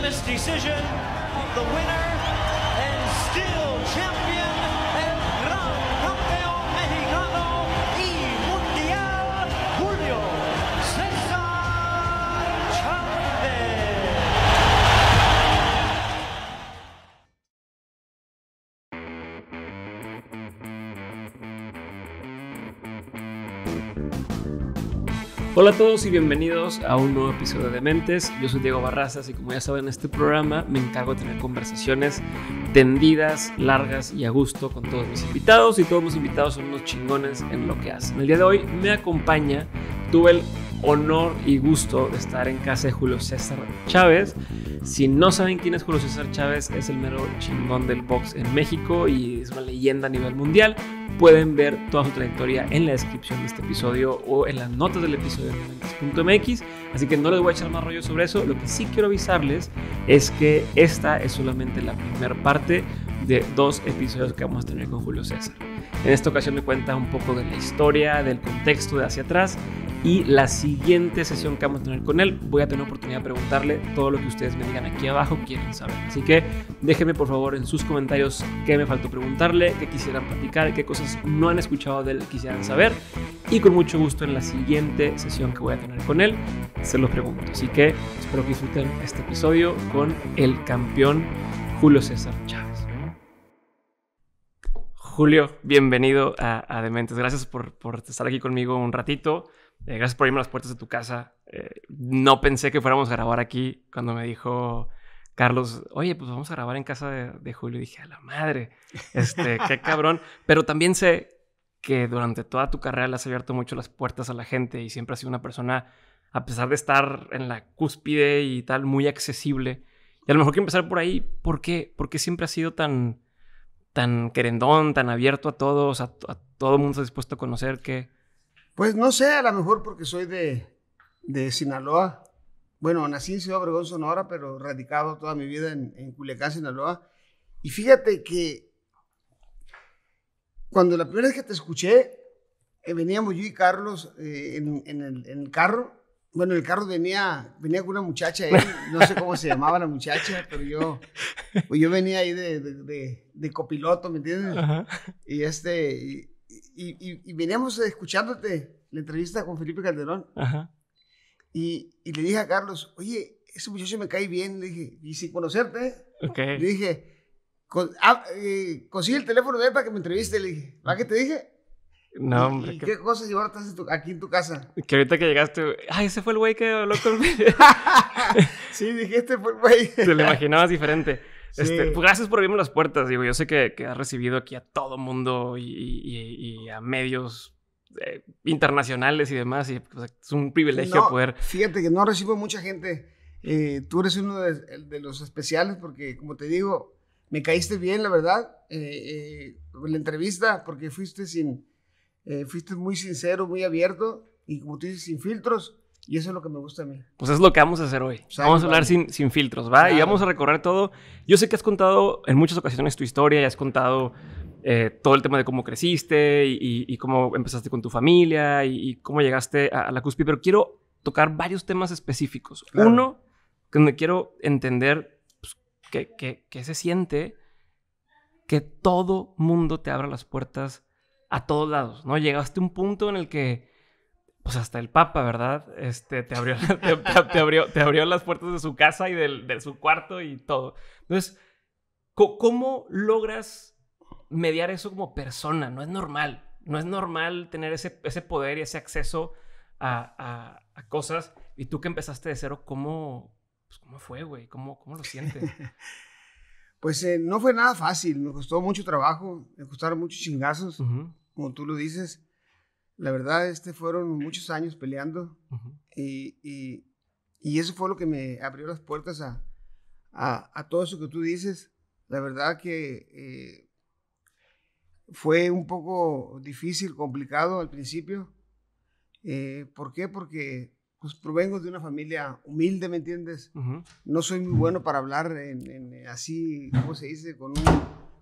unanimous decision the winner Hola a todos y bienvenidos a un nuevo episodio de Mentes. Yo soy Diego Barrazas y como ya saben, en este programa me encargo de tener conversaciones tendidas, largas y a gusto con todos mis invitados y todos mis invitados son unos chingones en lo que hacen. El día de hoy me acompaña, tuve el honor y gusto de estar en casa de Julio César Chávez. Si no saben quién es Julio César Chávez, es el mero chingón del box en México y es una leyenda a nivel mundial pueden ver toda su trayectoria en la descripción de este episodio o en las notas del episodio mx Así que no les voy a echar más rollo sobre eso. Lo que sí quiero avisarles es que esta es solamente la primera parte de dos episodios que vamos a tener con Julio César. En esta ocasión me cuenta un poco de la historia, del contexto de hacia atrás y la siguiente sesión que vamos a tener con él voy a tener oportunidad de preguntarle todo lo que ustedes me digan aquí abajo quieren saber. Así que déjenme por favor en sus comentarios qué me faltó preguntarle, qué quisieran platicar, qué cosas no han escuchado de él quisieran saber y con mucho gusto en la siguiente sesión que voy a tener con él se los pregunto. Así que espero que disfruten este episodio con el campeón Julio César Chávez. Julio, bienvenido a, Dementes. Gracias por, estar aquí conmigo un ratito. Eh, gracias por irme las puertas de tu casa. Eh, no pensé que fuéramos a grabar aquí cuando me dijo Carlos, oye, pues vamos a grabar en casa de, Julio. Y dije, a la madre, este, qué cabrón. Pero también sé que durante toda tu carrera le has abierto mucho las puertas a la gente y siempre has sido una persona, a pesar de estar en la cúspide y tal, muy accesible. Y a lo mejor que empezar por ahí, ¿por qué? ¿Por qué siempre has sido tan tan querendón, tan abierto a todos, a, todo el mundo dispuesto a conocer que... Pues no sé, a lo mejor porque soy de, de Sinaloa. Bueno, nací en Ciudad Obregón, Sonora, pero radicado toda mi vida en, en Culiacán, Sinaloa. Y fíjate que cuando la primera vez que te escuché, eh, veníamos yo y Carlos eh, en, en, el, carro bueno, el carro venía venía con una muchacha, ahí, no sé cómo se llamaba la muchacha, pero yo, pues yo venía ahí de, de, copiloto, ¿me entiendes? Y este, y, veníamos escuchándote la entrevista con Felipe Calderón. Y, le dije a Carlos, oye, ese muchacho me cae bien, le dije, y sin conocerte, le dije, con, ah, eh, consigue el teléfono de él para que me entreviste, le dije, ¿va qué te dije? No, hombre. qué, cosas y aquí en tu casa? Que ahorita que llegaste, ay, ese fue el güey que habló conmigo. sí, dijiste, fue el güey. Te lo imaginabas diferente. Este, pues, gracias por abrirme las puertas, digo. Yo sé que, has recibido aquí a todo mundo y, a medios eh, internacionales y demás. Y pues, es un privilegio poder. Fíjate que no recibo mucha gente. Eh, tú eres uno de, los especiales porque, como te digo, me caíste bien, la verdad. Eh, eh la entrevista, porque fuiste sin eh, fuiste muy sincero, muy abierto y como tú dices, sin filtros. Y eso es lo que me gusta a mí. Pues es lo que vamos a hacer hoy. Pues vamos a hablar sin, sin filtros, ¿va? Y vamos a recorrer todo. Yo sé que has contado en muchas ocasiones tu historia y has contado eh, todo el tema de cómo creciste y, cómo empezaste con tu familia y, cómo llegaste a, la cuspi. pero quiero tocar varios temas específicos. Uno, Uno, donde quiero entender que, pues, que se siente que todo mundo te abra las puertas a todos lados, ¿no? Llegaste a un punto en el que, pues hasta el Papa, ¿verdad? Este, te abrió, te, abrió, te abrió las puertas de su casa y de su cuarto y todo. Entonces, ¿cómo logras mediar eso como persona? No es normal. No es normal tener ese, ese poder y ese acceso a, cosas. Y tú que empezaste de cero, ¿cómo, pues, ¿cómo fue, güey? ¿Cómo, lo sientes? pues eh, no fue nada fácil. Me costó mucho trabajo, me costaron muchos chingazos como tú lo dices, la verdad, este fueron muchos años peleando y, y, eso fue lo que me abrió las puertas a, todo eso que tú dices. La verdad que eh, fue un poco difícil, complicado al principio. Eh, ¿Por qué? Porque pues, provengo de una familia humilde, ¿me entiendes? No soy muy bueno para hablar así, ¿cómo se dice? Con un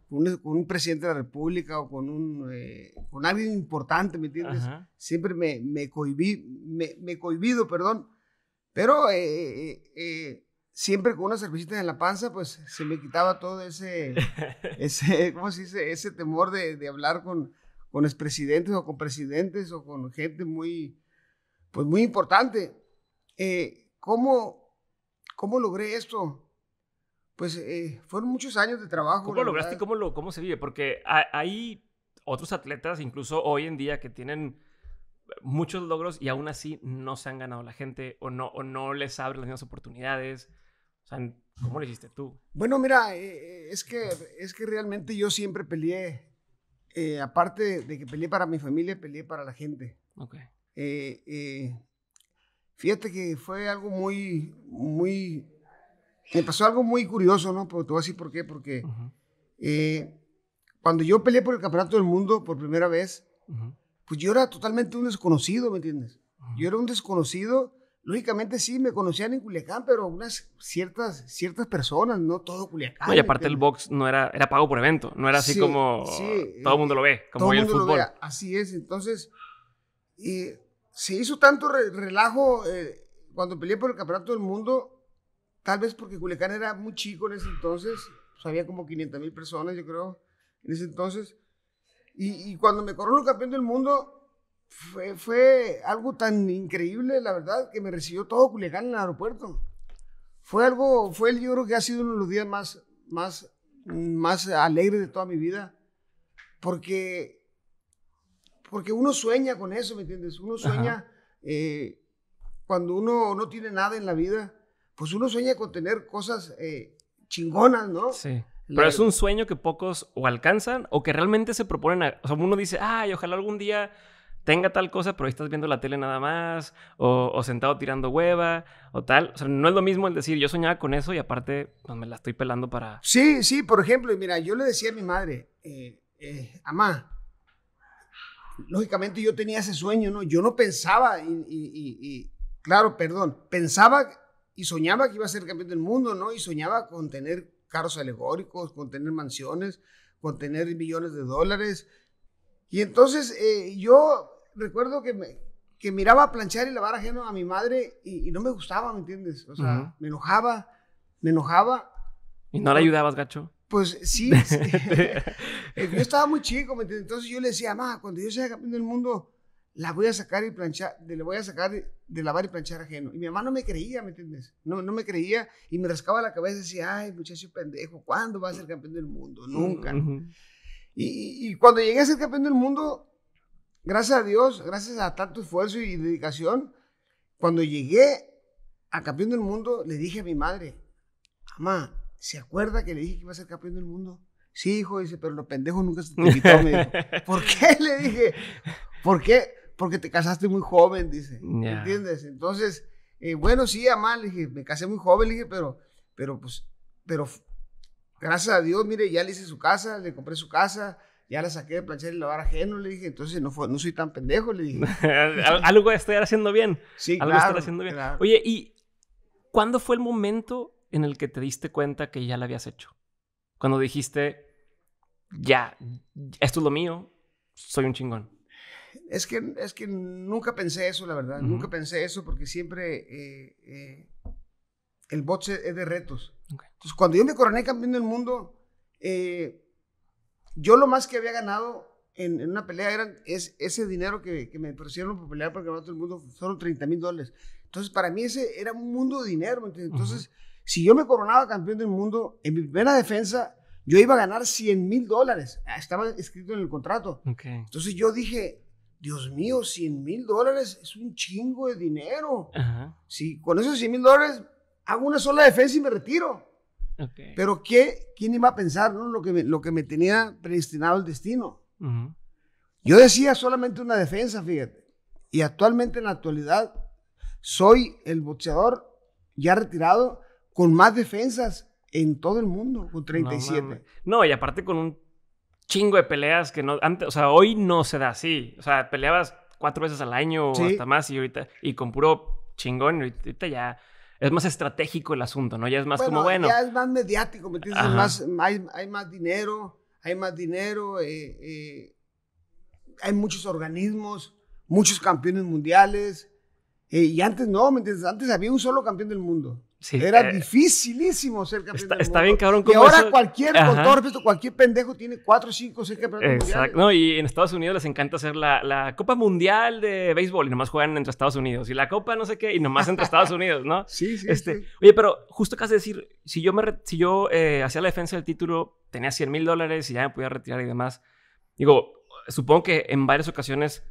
con un, presidente de la República o con, un, eh, con alguien importante, ¿me entiendes? Siempre me, me, cohibí, me, cohibido, perdón, pero eh, eh, siempre con unas cervecitas en la panza, pues se me quitaba todo ese, ese ¿cómo se dice? Ese temor de, de hablar con, con expresidentes o con presidentes o con gente muy, pues muy importante. ¿cómo, ¿Cómo logré esto? pues eh, fueron muchos años de trabajo. ¿Cómo lograste cómo, se vive? Porque hay otros atletas, incluso hoy en día, que tienen muchos logros y aún así no se han ganado la gente o no, no les abren las mismas oportunidades. O sea, ¿cómo lo hiciste tú? Bueno, mira, eh, eh, es, que, es que realmente yo siempre peleé, aparte de que peleé para mi familia, peleé para la gente. Okay. fíjate que fue algo muy, muy me pasó algo muy curioso, ¿no? Pero te voy a decir por qué. Porque eh, cuando yo peleé por el Campeonato del Mundo por primera vez, pues yo era totalmente un desconocido, ¿me entiendes? Yo era un desconocido. Lógicamente sí, me conocían en Culiacán, pero unas ciertas, ciertas personas, no todo Culiacán. Oye, y aparte el box no era, era pago por evento, no era así como todo el mundo lo ve, eh, como todo hoy el mundo fútbol. Lo ve, así es, entonces y eh, se hizo tanto relajo cuando peleé por el Campeonato del Mundo, Tal vez porque Culiacán era muy chico en ese entonces, pues, había como 500 mil personas, yo creo, en ese entonces. Y, cuando me coronó campeón del mundo, fue, fue, algo tan increíble, la verdad, que me recibió todo Culiacán en el aeropuerto. Fue algo, fue el, yo creo que ha sido uno de los días más, más, más alegres de toda mi vida, porque, porque uno sueña con eso, ¿me entiendes? Uno sueña eh, cuando uno no tiene nada en la vida, pues uno sueña con tener cosas eh, chingonas, ¿no? Sí. Pero es un sueño que pocos o alcanzan o que realmente se proponen. A... O sea, uno dice, ay, ojalá algún día tenga tal cosa, pero ahí estás viendo la tele nada más, o, sentado tirando hueva, o tal. O sea, no es lo mismo el decir, yo soñaba con eso y aparte pues, me la estoy pelando para... Sí, sí, por ejemplo, y mira, yo le decía a mi madre, eh, eh amá, lógicamente yo tenía ese sueño, ¿no? Yo no pensaba, y claro, perdón, pensaba y soñaba que iba a ser campeón del mundo, ¿no? Y soñaba con tener carros alegóricos, con tener mansiones, con tener millones de dólares. Y entonces eh, yo recuerdo que, me, que miraba planchar y lavar ajeno a mi madre y, no me gustaba, ¿me entiendes? O sea, me enojaba, me enojaba. ¿Y no le ayudabas, gacho? Pues sí, eh, yo estaba muy chico, ¿me entiendes? Entonces yo le decía, mamá, cuando yo sea campeón del mundo, la voy a sacar y planchar, le voy a sacar de lavar y planchar ajeno. Y mi mamá no me creía, ¿me entiendes? No, no me creía y me rascaba la cabeza y decía, ay, muchacho pendejo, ¿cuándo va a ser campeón del mundo? Nunca. y, y, cuando llegué a ser campeón del mundo, gracias a Dios, gracias a tanto esfuerzo y dedicación, cuando llegué a campeón del mundo, le dije a mi madre, mamá, ¿se acuerda que le dije que iba a ser campeón del mundo? Sí, hijo, dice, pero los pendejos nunca se te quitó ¿por qué? Le dije, ¿por qué? porque te casaste muy joven, dice. me ¿Entiendes? Entonces, eh, bueno, sí, amá, le dije, me casé muy joven, le dije, pero, pero, pues, pero, gracias a Dios, mire, ya le hice su casa, le compré su casa, ya la saqué de planchar y lavar ajeno, le dije, entonces no, fue, no soy tan pendejo, le dije. Algo estoy haciendo bien. Sí, Algo estoy haciendo bien. Oye, ¿y cuándo fue el momento en el que te diste cuenta que ya la habías hecho? Cuando dijiste, ya, esto es lo mío, soy un chingón. Es que, es que nunca pensé eso, la verdad. Nunca pensé eso porque siempre eh, eh, el boxe es de retos. Entonces, cuando yo me coroné campeón del mundo, eh, yo lo más que había ganado en, una pelea era es, ese dinero que, que me ofrecieron por pelear por el del mundo, solo 30 mil dólares. Entonces, para mí ese era un mundo de dinero. Entonces, si yo me coronaba campeón del mundo, en mi primera defensa, yo iba a ganar 100 mil dólares. Ah, estaba escrito en el contrato. Entonces, yo dije, Dios mío, 100 mil dólares es un chingo de dinero. Si con esos 100 mil dólares hago una sola defensa y me retiro. Pero ¿qué? ¿quién iba a pensar no? lo, que me, lo que me tenía predestinado el destino? Yo decía solamente una defensa, fíjate. Y actualmente, en la actualidad, soy el boxeador ya retirado con más defensas en todo el mundo, con 37. no y aparte con un chingo de peleas que no. Antes, o sea, hoy no se da así. O sea, peleabas cuatro veces al año o hasta más y ahorita. Y con puro chingón, ahorita ya. Es más estratégico el asunto, ¿no? Ya es más como bueno. Ya es más mediático, ¿me entiendes? hay, más dinero, hay más dinero, eh, eh, hay muchos organismos, muchos campeones mundiales. Eh, y antes no, ¿me entiendes? Antes había un solo campeón del mundo era eh, dificilísimo ser campeón está, del bien, cabrón. Y ahora cualquier motor, cualquier pendejo tiene 4 o 5 6 Exacto. y en Estados Unidos les encanta hacer la, Copa Mundial de Béisbol y nomás juegan entre Estados Unidos. Y la Copa no sé qué y nomás entre Estados Unidos, ¿no? Sí, sí, este, Oye, pero justo casi decir, si yo, me, si yo eh, hacía la defensa del título, tenía 100 mil dólares y ya me podía retirar y demás. Digo, supongo que en varias ocasiones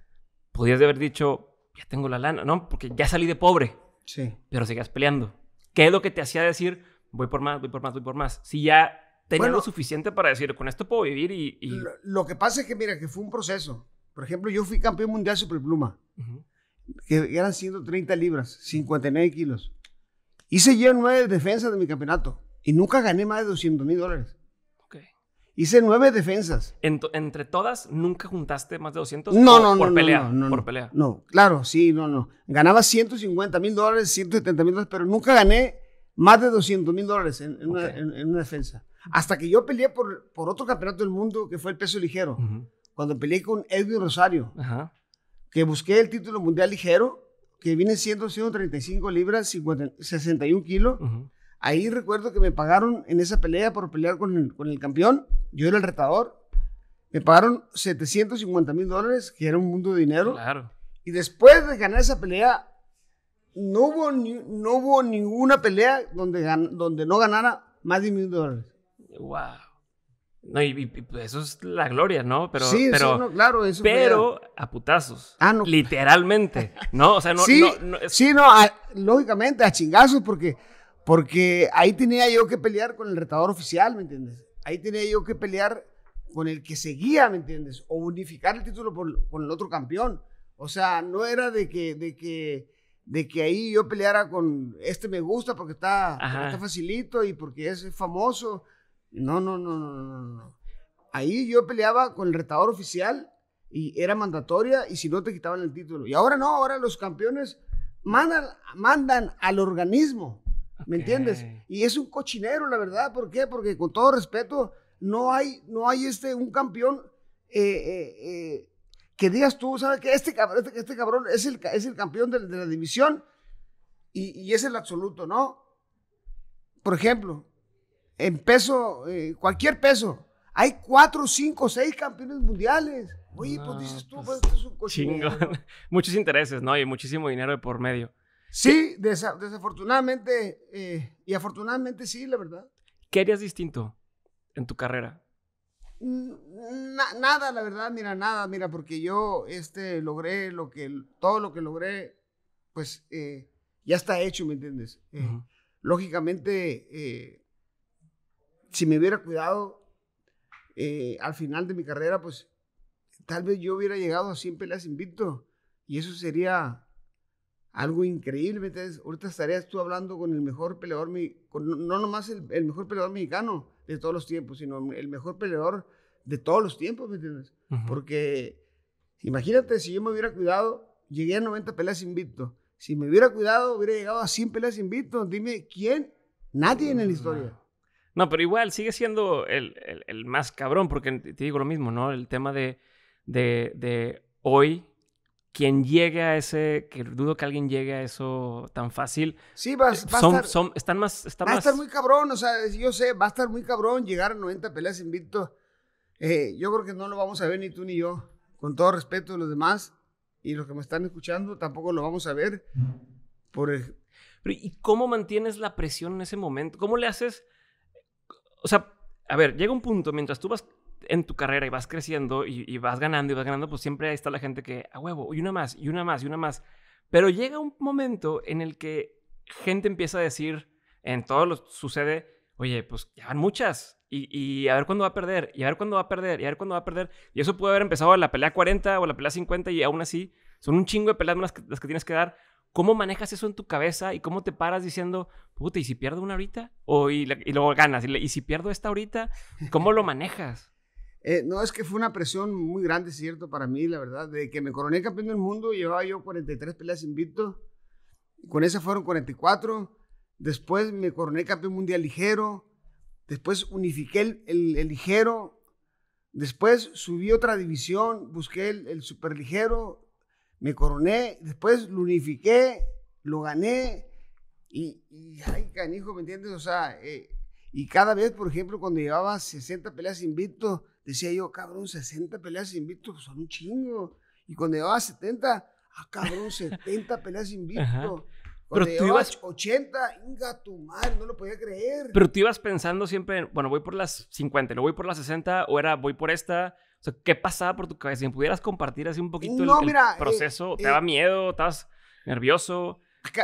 podías haber dicho, ya tengo la lana, ¿no? Porque ya salí de pobre. Sí. Pero seguías peleando. ¿Qué es lo que te hacía decir, voy por más, voy por más, voy por más? Si ya tenía lo suficiente para decir, con esto puedo vivir y... Lo, que pasa es que, mira, que fue un proceso. Por ejemplo, yo fui campeón mundial superpluma, pluma. que eran 130 libras, 59 kilos. Hice yo nueve defensas de mi campeonato y nunca gané más de 200 mil dólares. Hice nueve defensas. ¿Entre todas nunca juntaste más de 200? No, no, no. Por no, pelea. No, por pelea. No, claro, sí, no, no. Ganaba 150 mil dólares, 170 mil dólares, pero nunca gané más de 200 mil dólares en, una defensa. Hasta que yo peleé por, por otro campeonato del mundo que fue el peso ligero. Cuando peleé con Edwin Rosario, que busqué el título mundial ligero, que viene siendo 135 libras, 61 kilos. Uh Ahí recuerdo que me pagaron en esa pelea por pelear con el, con el campeón. Yo era el retador. Me pagaron 750 mil dólares, que era un mundo de dinero. Claro. Y después de ganar esa pelea, no hubo, no hubo ninguna pelea donde, donde no ganara más de mil dólares. ¡Wow! No, y, pues, eso es la gloria, ¿no? Pero, sí, claro, Pero a putazos. Ah, no. Literalmente. ¿No? O sea, no. Sí, no, sí, no lógicamente, a chingazos, porque porque ahí tenía yo que pelear con el retador oficial, ¿me entiendes? Ahí tenía yo que pelear con el que seguía, ¿me entiendes? O unificar el título con el otro campeón. O sea, no era de que, de que, de que ahí yo peleara con este me gusta porque está, facilito y porque es famoso. No, no, no, no, no, no. Ahí yo peleaba con el retador oficial y era mandatoria y si no te quitaban el título. Y ahora no, ahora los campeones mandan, mandan al organismo ¿Me entiendes? Y es un cochinero, la verdad. ¿Por qué? Porque con todo respeto, no hay, no hay este, un campeón eh, eh, eh, que digas tú, ¿sabes que Este cabrón, este, este, cabrón es, el, es el campeón de, la división y, es el absoluto, ¿no? Por ejemplo, en peso, cualquier peso, hay cuatro, cinco, seis campeones mundiales. Oye, pues dices tú, pues, pues, este es un cochinero. Muchos intereses, ¿no? Y muchísimo dinero de por medio. Sí, desafortunadamente eh, y afortunadamente sí, la verdad. ¿Qué harías distinto en tu carrera? Mm, nada, la verdad, mira, nada, mira, porque yo este, logré lo que, todo lo que logré, pues eh, ya está hecho, ¿me entiendes? Eh, lógicamente, si me hubiera cuidado al final de mi carrera, pues tal vez yo hubiera llegado a 100 peleas invicto y eso sería algo increíble. ¿me entiendes? Ahorita estarías tú hablando con el mejor peleador, no nomás el, el, mejor peleador mexicano de todos los tiempos, sino el mejor peleador de todos los tiempos, ¿me entiendes? Porque imagínate si yo me hubiera cuidado, llegué a 90 peleas invicto. Si me hubiera cuidado, hubiera llegado a 100 peleas invicto. Dime, ¿quién? Nadie en la historia. No, pero igual sigue siendo el, el, más cabrón, porque te digo lo mismo, ¿no? El tema de, de, de hoy quien llegue a ese, que dudo que alguien llegue a eso tan fácil. Sí, va a eh, estar, están más, va a estar muy cabrón, o sea, yo sé, va a estar muy cabrón llegar a 90 peleas invicto. Eh, yo creo que no lo vamos a ver ni tú ni yo, con todo respeto de los demás y los que me están escuchando tampoco lo vamos a ver. Por ¿y cómo mantienes la presión en ese momento? ¿Cómo le haces? O sea, a ver, llega un punto mientras tú vas en tu carrera y vas creciendo y, vas ganando y vas ganando, pues siempre ahí está la gente que, a huevo, y una más, y una más, y una más. Pero llega un momento en el que gente empieza a decir, en todo lo sucede, oye, pues ya van muchas, y, y, a ver cuándo va a perder, y a ver cuándo va a perder, y a ver cuándo va a perder. Y eso puede haber empezado en la pelea 40 o la pelea 50 y aún así son un chingo de peleas las que, las que tienes que dar. ¿Cómo manejas eso en tu cabeza y cómo te paras diciendo, puta, ¿y si pierdo una ahorita? O, y, luego ganas, y si pierdo esta ahorita, ¿cómo lo manejas? Eh, no, es que fue una presión muy grande, cierto, para mí, la verdad. De que me coroné campeón del mundo, llevaba yo 43 peleas invicto. Con esas fueron 44. Después me coroné campeón mundial ligero. Después unifiqué el, el, ligero. Después subí otra división, busqué el, el superligero. Me coroné. Después lo unifiqué, lo gané. Y, ay, canijo, ¿me entiendes? O sea, eh, y cada vez, por ejemplo, cuando llevaba 60 peleas invicto, decía yo, cabrón, 60 peleas invicto pues, son un chingo. Y cuando llevaba 70, ah, cabrón, 70 peleas invicto. Pero tú ibas 80, inga tu madre, no lo podía creer. Pero tú ibas pensando siempre, bueno, voy por las 50, no voy por las 60, o era voy por esta. O sea, ¿qué pasaba por tu cabeza? Si me pudieras compartir así un poquito el, eh, proceso, ¿te eh, daba miedo? ¿Estabas nervioso?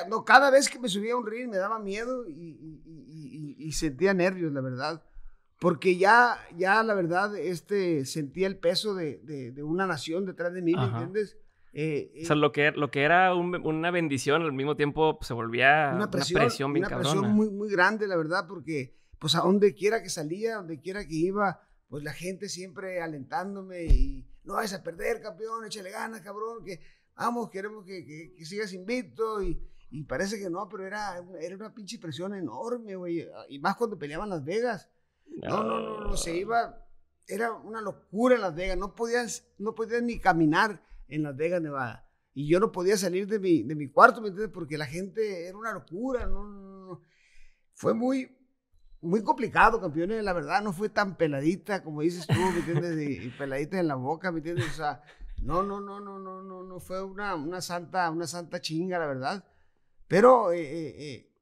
no, cada vez que me subía a un ring me daba miedo y, y sentía nervios, la verdad porque ya, ya la verdad, este, sentía el peso de, de, una nación detrás de mí, ¿me entiendes? Eh, o eh sea, lo que, lo que era una bendición, al mismo tiempo pues, se volvía una presión, una presión una presión muy, muy grande, la verdad, porque pues a donde quiera que salía, donde quiera que iba, pues la gente siempre alentándome y no vas a perder, campeón, échale ganas, cabrón, que vamos, queremos que, que, sigas invicto y, y, parece que no, pero era, era una pinche presión enorme, güey, y más cuando peleaban Las Vegas. No, no, no, no, se iba, era una locura en Las Vegas, no podías, no podías ni caminar en Las Vegas, Nevada. Y yo no podía salir de mi, de mi cuarto, ¿me entiendes? Porque la gente era una locura, no, no, no. Fue muy, muy complicado, campeones, la verdad, no fue tan peladita como dices tú, ¿me entiendes? Y, peladita en la boca, ¿me entiendes? O sea, no, no, no, no, no, no, no, fue una, una santa, una santa chinga, la verdad. Pero eh, eh, eh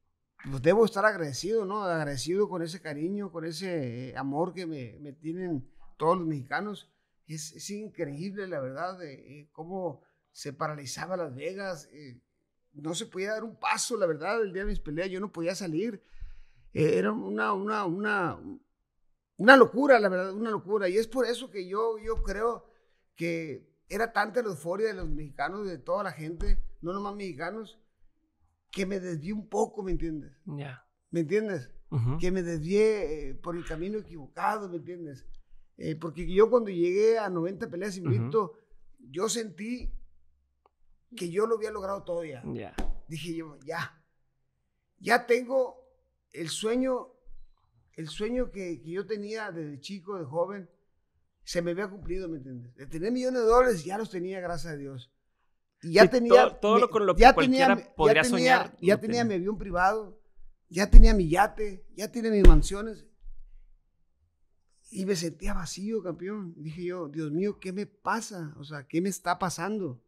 pues, debo estar agradecido, ¿no? Agradecido con ese cariño, con ese amor que me, tienen todos los mexicanos. Es, es increíble, la verdad, eh, eh, cómo se paralizaba Las Vegas. Eh, no se podía dar un paso, la verdad, el día de mis peleas yo no podía salir. era una, una, una, locura, la verdad, una locura. Y es por eso que yo, yo creo que era tanta la euforia de los mexicanos, de toda la gente, no nomás mexicanos, que me desvié un poco, ¿me entiendes? Ya. ¿Me entiendes? Que me desvié eh, por el camino equivocado, ¿me entiendes? Eh, porque yo cuando llegué a 90 peleas invicto, yo sentí que yo lo había logrado todo ya. Dije yo, ya, ya tengo el sueño, el sueño que, que, yo tenía desde chico, de joven, se me había cumplido, ¿me entiendes? De tener millones de dólares ya los tenía, gracias a Dios ya tenía. Todo, lo con lo que ya tenía, podría ya tenía, soñar. Ya tenía, mi avión privado, ya tenía mi yate, ya tenía mis mansiones. Y me sentía vacío, campeón. Dije yo, Dios mío, ¿qué me pasa? O sea, ¿qué me está pasando?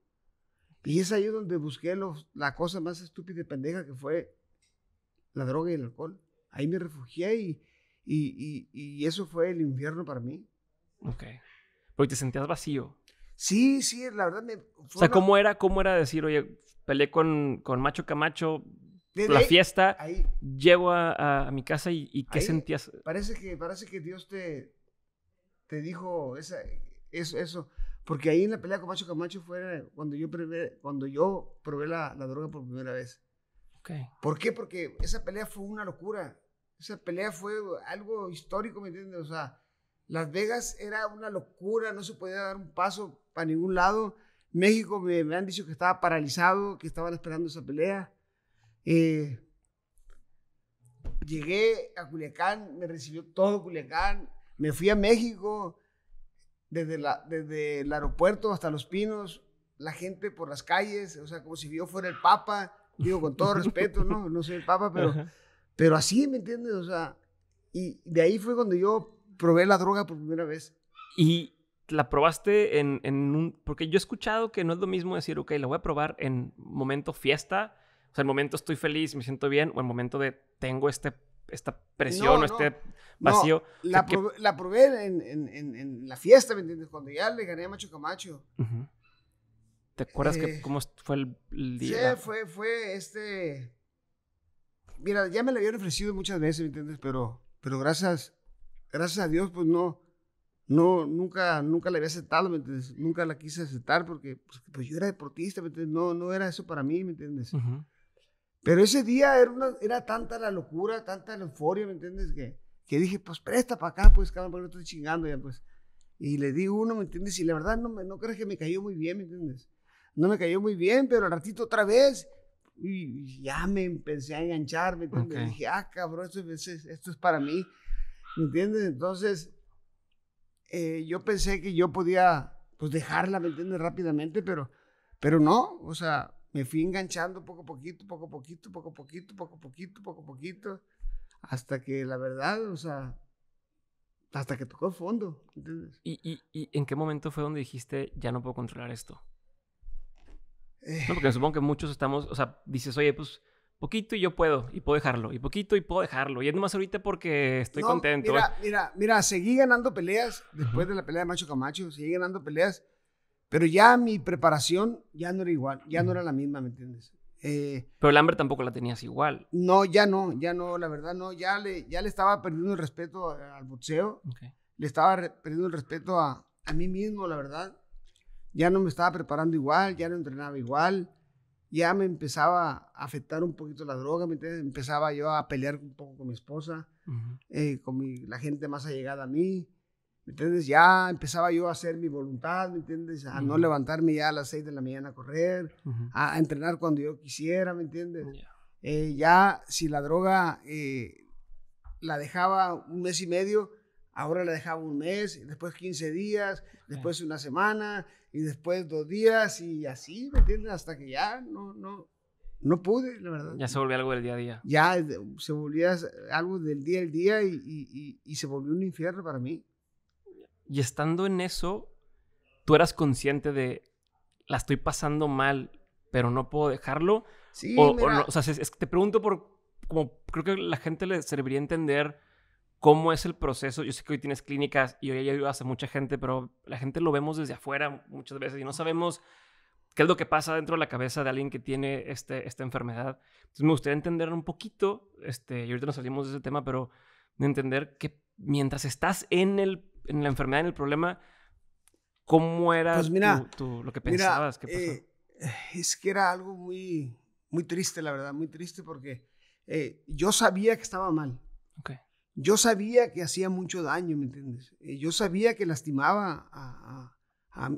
Y es ahí donde busqué los, la cosa más estúpida y pendeja que fue la droga y el alcohol. Ahí me refugié y, y, y, y eso fue el infierno para mí. Ok. Porque te sentías vacío. Sí, sí, la verdad me... o sea, ¿cómo, era, ¿cómo era decir, oye, peleé con, Macho Camacho, la fiesta, ahí. llego a, mi casa y, ¿qué sentías? Parece que, parece que Dios te, te dijo esa, eso, eso, porque ahí en la pelea con Macho Camacho fue cuando yo, probé, cuando yo probé la, droga por primera vez. Okay. ¿Por qué? Porque esa pelea fue una locura. Esa pelea fue algo histórico, ¿me entiendes? O sea, las Vegas era una locura, no se podía dar un paso para ningún lado. México me, han dicho que estaba paralizado, que estaban esperando esa pelea. Eh, llegué a Culiacán, me recibió todo Culiacán, me fui a México, desde, el aeropuerto hasta Los Pinos, la gente por las calles, o sea, como si yo fuera el Papa, digo con todo respeto, ¿no? No soy el Papa, pero, pero así, ¿me entiendes? O sea, y de ahí fue cuando yo probé la droga por primera vez. Y la probaste en, en, un... Porque yo he escuchado que no es lo mismo decir, ok, la voy a probar en momento fiesta, o sea, en momento estoy feliz, me siento bien, o en momento de tengo este, esta presión o este vacío. No, la, probé, en, en, en, la fiesta, ¿me entiendes? Cuando ya le gané a Macho Camacho. ¿Te acuerdas que eh, cómo fue el, día? Sí, fue, fue este... Mira, ya me la habían ofrecido muchas veces, ¿me entiendes? Pero, pero gracias gracias a Dios, pues no, no, nunca, nunca la había aceptado, ¿me entiendes? Nunca la quise aceptar porque pues, pues yo era deportista, ¿me entiendes? No, no era eso para mí, ¿me entiendes? Pero ese día era, una, era tanta la locura, tanta la euforia, ¿me entiendes? Que, que dije, pues presta para acá, pues cada porque estoy chingando ya, pues. Y le di uno, ¿me entiendes? Y la verdad no, no crees que me cayó muy bien, ¿me entiendes? No me cayó muy bien, pero al ratito otra vez, y ya me empecé a engancharme ¿me Dije, ah, cabrón, esto, esto es para mí ¿Me entiendes? Entonces, eh, yo pensé que yo podía pues dejarla, ¿me entiendes? Rápidamente, pero, pero no, o sea, me fui enganchando poco a poquito, poco a poquito, poco a poquito, poco a poquito, poco a poquito, hasta que la verdad, o sea, hasta que tocó el fondo. ¿Y, en qué momento fue donde dijiste, ya no puedo controlar esto? Eh. porque supongo que muchos estamos, o sea, dices, oye, pues poquito y yo puedo, y puedo dejarlo, y poquito y puedo dejarlo. Y es nomás ahorita porque estoy contento. Mira, mira, seguí ganando peleas después de la pelea de Macho Camacho, seguí ganando peleas, pero ya mi preparación ya no era igual, ya no era la misma, ¿me entiendes? Eh, pero el hambre tampoco la tenías igual. No, ya no, ya no, la verdad no, ya le, ya le estaba perdiendo el respeto al boxeo, le estaba perdiendo el respeto a, a mí mismo, la verdad. Ya no me estaba preparando igual, ya no entrenaba igual ya me empezaba a afectar un poquito la droga, ¿me entiendes? Empezaba yo a pelear un poco con mi esposa, eh, con la gente más allegada a mí, ¿me entiendes? Ya empezaba yo a hacer mi voluntad, ¿me entiendes? A no levantarme ya a las 6 de la mañana a correr, a, entrenar cuando yo quisiera, ¿me entiendes? ya eh, si la droga eh, la dejaba un mes y medio, ahora la dejaba un mes, después 15 días, después una semana, y después dos días y así, ¿me entiendes? Hasta que ya no, no, no pude, la verdad. Ya se volvió algo del día a día. Ya se volvía algo del día al día y, y, y, se volvió un infierno para mí. Y estando en eso, tú eras consciente de, la estoy pasando mal, pero no puedo dejarlo. Sí, o, o, sea, es, te pregunto por, como creo que la gente le serviría entender ¿Cómo es el proceso? Yo sé que hoy tienes clínicas y hoy ayudas a mucha gente, pero la gente lo vemos desde afuera muchas veces y no sabemos qué es lo que pasa dentro de la cabeza de alguien que tiene este, esta enfermedad. Entonces me gustaría entender un poquito, este, y ahorita nos salimos de ese tema, pero entender que mientras estás en, el, en la enfermedad, en el problema, ¿cómo era pues lo que pensabas? pasó? Eh, es que era algo muy, muy triste, la verdad, muy triste porque eh, yo sabía que estaba mal. Okay yo sabía que hacía mucho daño, ¿me entiendes? Eh, yo sabía que lastimaba a,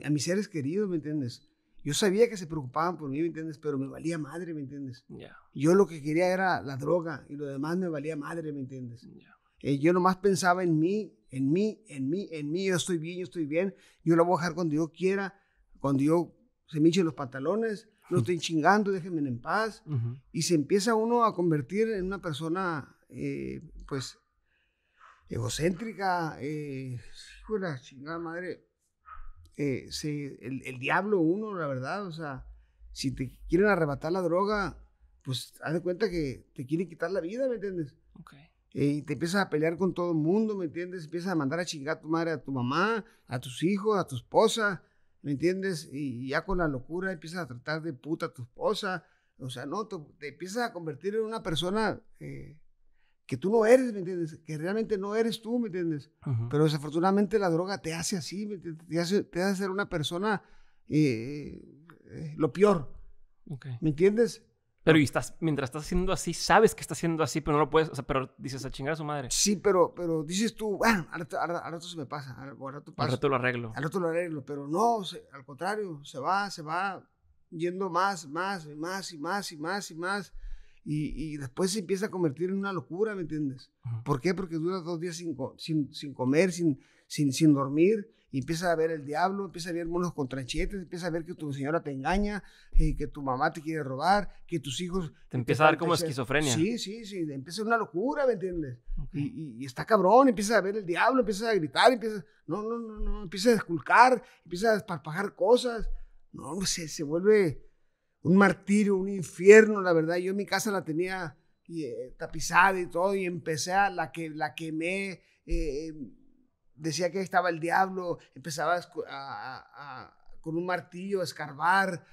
mis seres queridos, ¿me entiendes? Yo sabía que se preocupaban por mí, ¿me entiendes? Pero me valía madre, ¿me entiendes? Yo lo que quería era la droga y lo demás me valía madre, ¿me entiendes? Eh, yo nomás pensaba en mí, en mí, en mí, en mí, yo estoy bien, yo estoy bien, yo la voy a dejar cuando yo quiera, cuando yo se me los pantalones, no estoy chingando, déjenme en paz. Y se empieza uno a convertir en una persona, eh, pues, egocéntrica, eh, hijo chingada madre, eh, el, diablo uno, la verdad, o sea, si te quieren arrebatar la droga, pues haz de cuenta que te quieren quitar la vida, ¿me entiendes? Okay. Eh, y te empiezas a pelear con todo el mundo, ¿me entiendes? Empiezas a mandar a chingar a tu madre, a tu mamá, a tus hijos, a tu esposa, ¿me entiendes? Y, ya con la locura empiezas a tratar de puta a tu esposa, o sea, no, te, te empiezas a convertir en una persona... Eh, que tú no eres, ¿me entiendes? Que realmente no eres tú, ¿me entiendes? Pero desafortunadamente la droga te hace así, ¿me entiendes? Te hace, te hace ser una persona eh, eh, lo peor. Okay. ¿Me entiendes? Pero y estás, mientras estás haciendo así, sabes que estás haciendo así, pero no lo puedes, o sea, pero dices a chingar a su madre. Sí, pero, pero dices tú, bueno, al rato, se me pasa, al, tú lo arreglo. Al rato lo arreglo, pero no, al contrario, se va, se va yendo más, más, más, y más, y más, y más. Y, después se empieza a convertir en una locura, ¿me entiendes? ¿Por qué? Porque dura dos días sin, sin, comer, sin, sin, dormir, y empieza a ver el diablo, empieza a ver monos con tranchetes, empieza a ver que tu señora te engaña, que tu mamá te quiere robar, que tus hijos... Te empieza a dar como esquizofrenia. Sí, sí, sí, empieza una locura, ¿me entiendes? Y, y, está cabrón, empieza a ver el diablo, empieza a gritar, empieza... No, no, no, no, empieza a esculcar, empieza a desparpajar cosas. No, se, se vuelve un martirio, un infierno, la verdad. Yo en mi casa la tenía eh, tapizada y todo, y empecé a la que la quemé. Eh, decía que estaba el diablo, empezaba a, con un martillo a escarbar.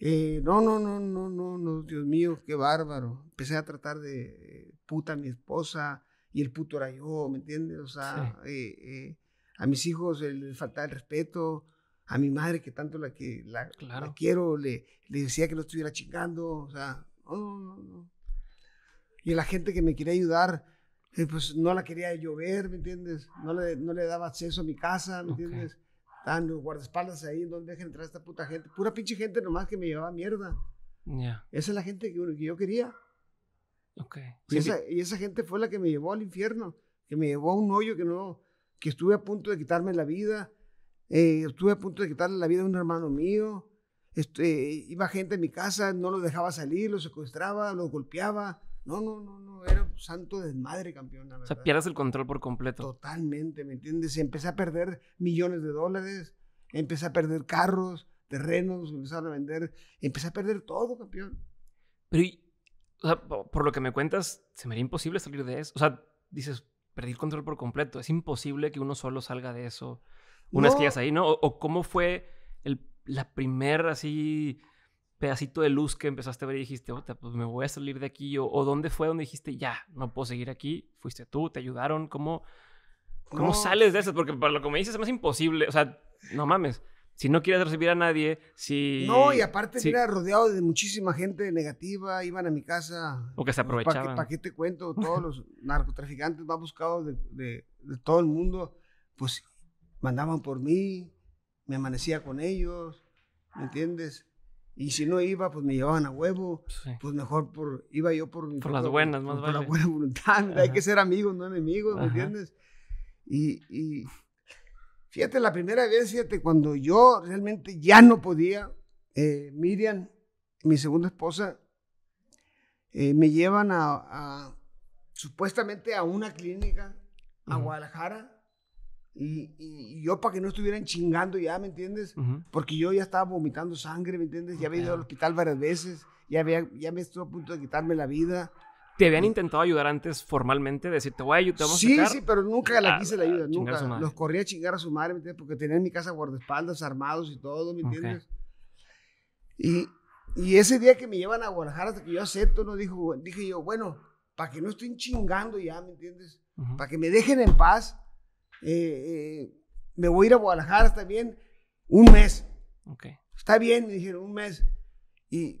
Eh, no, no, no, no, no, no, Dios mío, qué bárbaro. Empecé a tratar de puta a mi esposa y el puto era yo, ¿me entiendes? O sea, a mis hijos el faltaba el respeto a mi madre que tanto la que la, quiero, le, le, decía que lo estuviera chingando, o sea, Y la gente que me quería ayudar, eh, pues no la quería llover, ¿me entiendes? No le, no le daba acceso a mi casa, ¿me entiendes? Estaban los guardaespaldas ahí, ¿dónde dejan entrar a esta puta gente. Pura pinche gente nomás que me llevaba mierda. Esa es la gente que, yo quería. Y, esa, gente fue la que me llevó al infierno, que me llevó a un hoyo que no, que estuve a punto de quitarme la vida, eh, estuve a punto de quitarle la vida a un hermano mío. Este, iba gente a mi casa, no lo dejaba salir, lo secuestraba, lo golpeaba. No, no, no, no, era un santo desmadre, campeón. o sea, pierdes el control por completo. Totalmente, ¿me entiendes? Empecé a perder millones de dólares, empecé a perder carros, terrenos, empezaron a vender, empecé a perder todo, campeón. Pero, o sea, por lo que me cuentas, se me haría imposible salir de eso. O sea, dices, perdí el control por completo. Es imposible que uno solo salga de eso. Una vez que llegas ahí, ¿no? O, cómo fue la primer, así pedacito de luz que empezaste a ver y dijiste, pues me voy a salir de aquí, o, dónde fue donde dijiste, ya, no puedo seguir aquí, fuiste tú, te ayudaron, ¿cómo, cómo sales de eso? Porque para lo que me dices es más imposible, o sea, no mames, si no quieres recibir a nadie, si... No, y aparte si... era rodeado de muchísima gente negativa, iban a mi casa. O que se pues, aprovechaban. ¿Para qué, te cuento? Todos los narcotraficantes van buscados de, de, de todo el mundo, pues mandaban por mí, me amanecía con ellos, ¿me entiendes? Y si no iba, pues me llevaban a huevo, pues mejor por, iba yo por... Por, las buenas, más por vale. la buena voluntad, hay que ser amigos, no enemigos, ¿me entiendes? Y, y fíjate, la primera vez, fíjate, cuando yo realmente ya no podía, eh, Miriam, mi segunda esposa, eh, me llevan a, supuestamente a una clínica a Guadalajara y, yo para que no estuvieran chingando ya, ¿me entiendes? Porque yo ya estaba vomitando sangre, ¿me entiendes? Ya había ido al hospital varias veces, ya, había, ya me estuvo a punto de quitarme la vida. ¿Te habían intentado ayudar antes formalmente? Decirte, voy te vamos a ayudar. Sí, sí, pero nunca la quise la ayuda, ah, nunca. Los corría a chingar a su madre, ¿me entiendes? Porque tenía en mi casa guardaespaldas armados y todo, ¿me entiendes? Y, y, ese día que me llevan a Guadalajara, hasta que yo acepto, ¿no? Dijo, dije yo, bueno, para que no estén chingando ya, ¿me entiendes? Para que me dejen en paz eh, eh, me voy a ir a Guadalajara, está bien, un mes. Está bien, me dijeron, un mes. Y,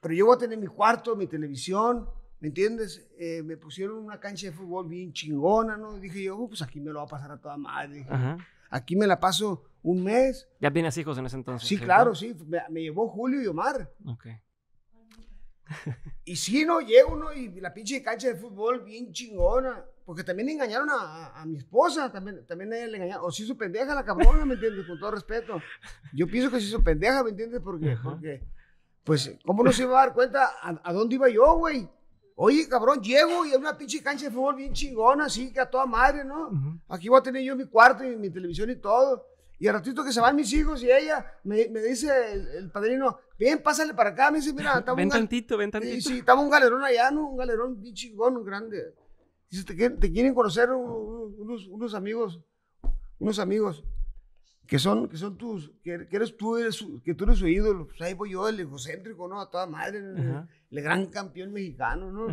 pero yo voy a tener mi cuarto, mi televisión, ¿me entiendes? Eh, me pusieron una cancha de fútbol bien chingona, ¿no? dije yo, oh, pues aquí me lo va a pasar a toda madre. aquí me la paso un mes. ¿Ya tienes hijos en ese entonces? Sí, claro, sí. Me, llevó Julio y Omar. Ok. y si no, llego, ¿no? Y la pinche cancha de fútbol bien chingona porque también engañaron a, a, mi esposa, también, también a ella le engañaron, o si su pendeja la cabrona, ¿me entiendes? Con todo respeto. Yo pienso que si su pendeja, ¿me entiendes? Porque, porque pues, ¿cómo no se iba a dar cuenta a, dónde iba yo, güey? Oye, cabrón, llego y hay una pinche cancha de fútbol bien chingona, así que a toda madre, ¿no? Aquí voy a tener yo mi cuarto y mi televisión y todo. Y al ratito que se van mis hijos y ella, me, me dice el, padrino, bien pásale para acá. Me dice, mira, estamos. un tantito, ven tantito. Y, sí, estamos un galerón allá, ¿no? Un galerón bien chingón, un grande. Si te, quieren conocer unos, amigos, unos amigos que son, que son tus, que, eres tú, eres, que tú eres su ídolo, pues, ahí voy yo, el egocéntrico, ¿no? A toda madre, el, gran campeón mexicano, ¿no?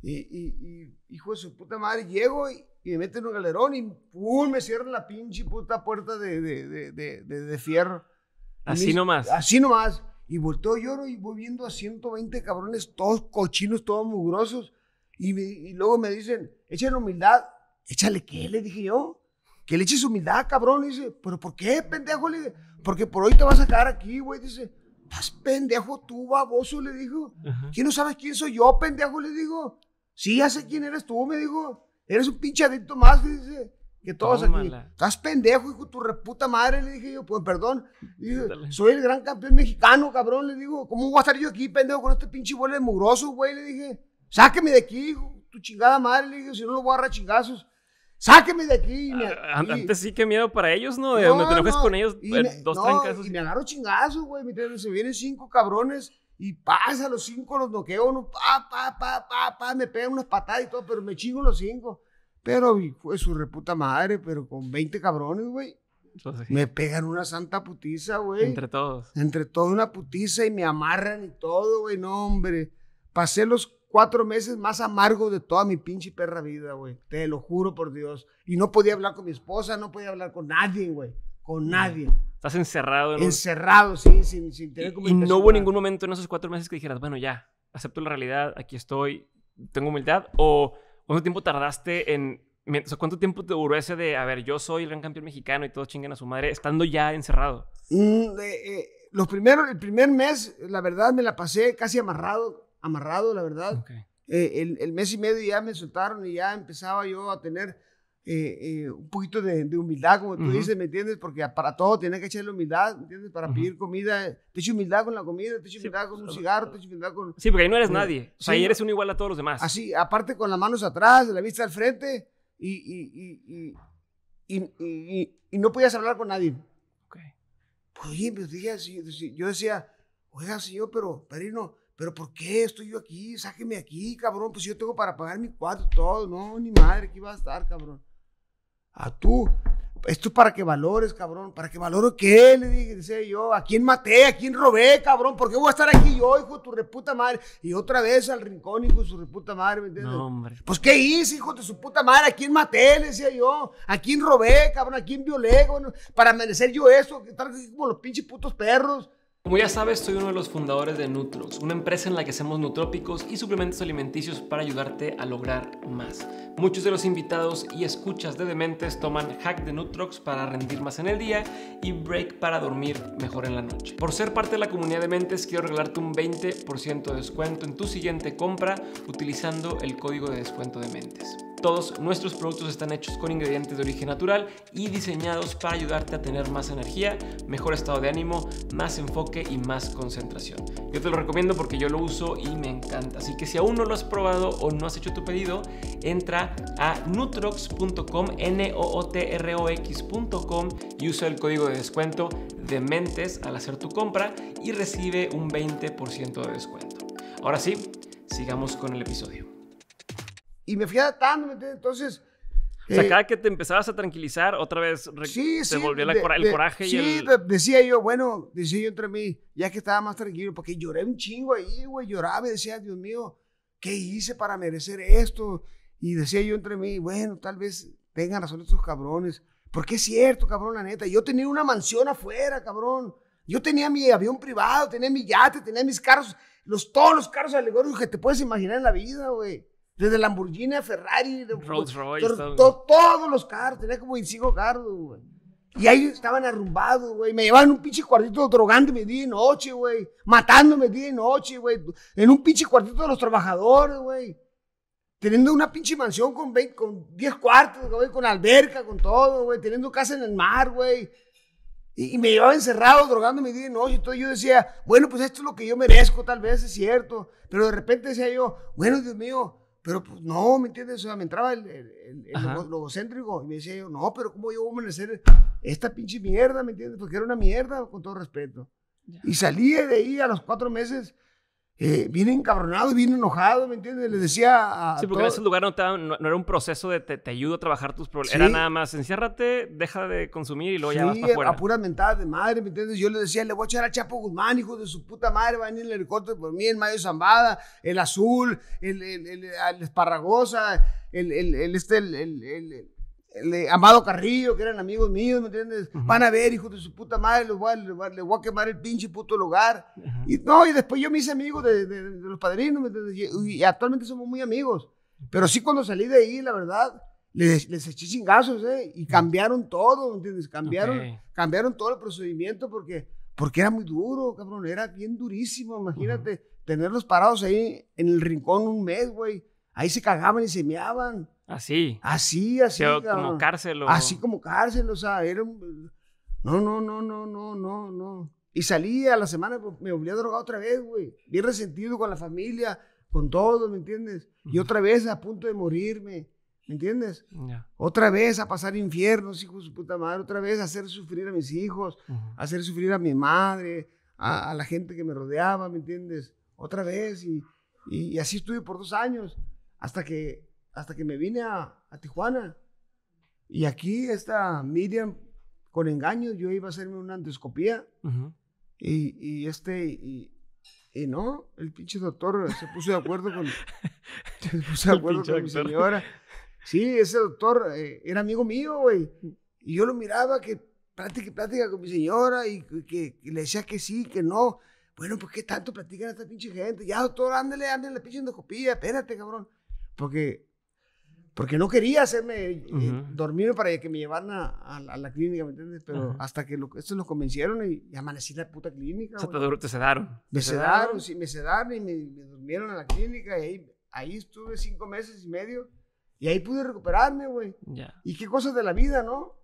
Y, hijo de su puta madre, llego y, me meten en un galerón y me cierran la pinche puta puerta de, de, de, fierro. Así nomás. Así nomás. Y volteo lloro y voy viendo a 120 cabrones, todos cochinos, todos mugrosos. Y, luego me dicen, échale humildad. ¿Échale qué? Le dije yo. Que le eches humildad, cabrón. Le dice, ¿pero por qué, pendejo? Le dije, porque por hoy te vas a quedar aquí, güey. Dice, estás pendejo tú, baboso, le dijo. ¿Quién no sabes quién soy yo, pendejo? Le digo. Sí, ya sé quién eres tú, me dijo. Eres un pinche adicto más, le dice. Que todos aquí. Estás pendejo, hijo, tu reputa madre, le dije yo. Pues perdón. soy el gran campeón mexicano, cabrón, le digo. ¿Cómo voy a estar yo aquí, pendejo, con este pinche bolo de mugroso, güey? Le dije. Sáqueme de aquí, hijo. Tu chingada madre, le dije, si no lo voy a chingazos. Sáqueme de aquí. Ah, antes sí que miedo para ellos, ¿no? De no, con ellos, dos no, Y me agarro chingazos, güey. se vienen cinco cabrones y pasa los cinco, los noqueo, no, pa, pa, pa, pa, pa, me pegan unas patadas y todo, pero me chingo los cinco. Pero fue su reputa madre, pero con 20 cabrones, güey. Pues me pegan una santa putiza, güey. Entre todos. Entre todos una putiza y me amarran y todo, güey. No, hombre. Pasé los cuatro meses más amargos de toda mi pinche perra vida, güey. Te lo juro por Dios. Y no podía hablar con mi esposa, no podía hablar con nadie, güey. Con nadie. Estás encerrado. encerrado, sí, sin, tener Y, no hubo ningún momento en esos cuatro meses que dijeras, bueno, ya, acepto la realidad, aquí estoy, tengo humildad. O cuánto tiempo tardaste en... O sea, ¿cuánto tiempo te duró ese de, a ver, yo soy el gran campeón mexicano y todos chinguen a su madre, estando ya encerrado? Mm, eh, los primeros, el primer mes, la verdad, me la pasé casi amarrado amarrado, la verdad. Eh, el, el, mes y medio ya me soltaron y ya empezaba yo a tener eh, eh, un poquito de, humildad, como tú dices, ¿me entiendes? Porque para todo tienes que echarle humildad, ¿me entiendes? Para pedir comida, te echo humildad con la comida, te echo humildad pues, con un cigarro, te echo humildad con... Sí, porque ahí no eres nadie, o sea, ahí eres un igual a todos los demás. Así, aparte con las manos atrás, la vista al frente y, y, y, y no podías hablar con nadie. Ok. Pues, oye, pues, dije yo decía, oiga, señor, pero, no pero ¿por qué estoy yo aquí? Sáqueme aquí, cabrón, pues yo tengo para pagar mi cuarto, todo, no, ni madre, aquí va a estar, cabrón. A ah, tú, esto para que valores, cabrón, para que valoro qué, le dije, yo, a quién maté, a quién robé, cabrón, ¿por qué voy a estar aquí yo, hijo de tu reputa madre? Y otra vez al rincón, hijo de su reputa madre, ¿me entiendes? No, hombre. Pues qué hice, hijo de su puta madre, a quién maté, le decía yo, a quién robé, cabrón, a quién violé, bueno, para merecer yo eso, estar como los pinches putos perros. Como ya sabes, soy uno de los fundadores de Nutrox, una empresa en la que hacemos nutrópicos y suplementos alimenticios para ayudarte a lograr más. Muchos de los invitados y escuchas de Dementes toman hack de Nutrox para rendir más en el día y break para dormir mejor en la noche. Por ser parte de la comunidad de Mentes, quiero regalarte un 20% de descuento en tu siguiente compra utilizando el código de descuento de Mentes. Todos nuestros productos están hechos con ingredientes de origen natural y diseñados para ayudarte a tener más energía, mejor estado de ánimo, más enfoque y más concentración. Yo te lo recomiendo porque yo lo uso y me encanta. Así que si aún no lo has probado o no has hecho tu pedido, entra a nutrox.com, n o t r o x.com y usa el código de descuento de mentes al hacer tu compra y recibe un 20% de descuento. Ahora sí, sigamos con el episodio y me fui adaptando, Entonces... O sea, eh, cada que te empezabas a tranquilizar, otra vez se volvía volvió el coraje. Sí, y el... decía yo, bueno, decía yo entre mí, ya que estaba más tranquilo, porque lloré un chingo ahí, güey, lloraba y decía, Dios mío, ¿qué hice para merecer esto? Y decía yo entre mí, bueno, tal vez tengan razón estos cabrones, porque es cierto, cabrón, la neta, yo tenía una mansión afuera, cabrón, yo tenía mi avión privado, tenía mi yate, tenía mis carros, los, todos los carros alegóricos que te puedes imaginar en la vida, güey. Desde Lamborghini a Ferrari. Rolls Royce. Todo, todos los carros. Tenía como 25 carros, güey. Y ahí estaban arrumbados, güey. Me llevaban un pinche cuartito drogándome día y noche, güey. Matándome día y noche, güey. En un pinche cuartito de los trabajadores, güey. Teniendo una pinche mansión con, con 10 cuartos, güey. Con alberca, con todo, güey. Teniendo casa en el mar, güey. Y, me llevaba encerrado, drogándome día y noche. Entonces yo decía, bueno, pues esto es lo que yo merezco, tal vez es cierto. Pero de repente decía yo, bueno, Dios mío, pero pues no, ¿me entiendes? O sea, me entraba el, el, logocéntrico y me decía yo, no, pero ¿cómo yo voy a merecer esta pinche mierda? ¿Me entiendes? Porque era una mierda, con todo respeto. Y salí de ahí a los cuatro meses eh, bien encabronado, bien enojado, ¿me entiendes? Le decía a Sí, porque en ese lugar no, era un proceso de te, ayudo a trabajar tus problemas. Era nada más, enciérrate, deja de consumir y luego sí, ya vas para afuera. a puras mentadas de madre, ¿me entiendes? Yo le decía, le voy a echar a Chapo Guzmán, hijo de su puta madre, va a venir el helicóptero por mí, el Mayo Zambada, el Azul, el, el, Esparragosa, el, este, el Amado Carrillo, que eran amigos míos, ¿me entiendes? Van a ver, hijo de su puta madre, los voy a, voy a quemar el pinche puto hogar. Y no, y después yo me hice amigo de, los padrinos, Y, actualmente somos muy amigos. Pero sí, cuando salí de ahí, la verdad, les, les eché chingazos, ¿eh? Y cambiaron todo, ¿me entiendes? Cambiaron, cambiaron todo el procedimiento porque, porque era muy duro, cabrón, era bien durísimo, imagínate, tenerlos parados ahí en el rincón un mes, güey. Ahí se cagaban y se meaban. Así. Así, así. como cárcel. Así como cárcel, o sea, era un... No, no, no, no, no, no, no. Y salía a la semana, pues, me volví a drogar otra vez, güey. Bien resentido con la familia, con todo, ¿me entiendes? Y otra vez a punto de morirme, ¿me entiendes? Otra vez a pasar infiernos, hijos de puta madre. Otra vez a hacer sufrir a mis hijos, a hacer sufrir a mi madre, a, la gente que me rodeaba, ¿me entiendes? Otra vez. Y, y así estuve por dos años, hasta que hasta que me vine a, Tijuana. Y aquí está Miriam con engaño, yo iba a hacerme una endoscopía. y, este, y, no, el pinche doctor se puso de acuerdo con, se puso de acuerdo con mi señora. Sí, ese doctor eh, era amigo mío, güey. Y yo lo miraba que plática, plática con mi señora y que, le decía que sí, que no. Bueno, pues qué tanto platican esta pinche gente. Ya, doctor, ándale, ándale la pinche endoscopía, espérate, cabrón. Porque porque no quería hacerme eh, dormir para que me llevaran a, la clínica, ¿me entiendes? Pero hasta que lo, estos los convencieron y, amanecí en la puta clínica. O sea, te, te, sedaron. Me sedaron? sí, me sedaron y me, durmieron en la clínica y ahí, estuve cinco meses y medio y ahí pude recuperarme, güey. Y qué cosas de la vida, ¿no?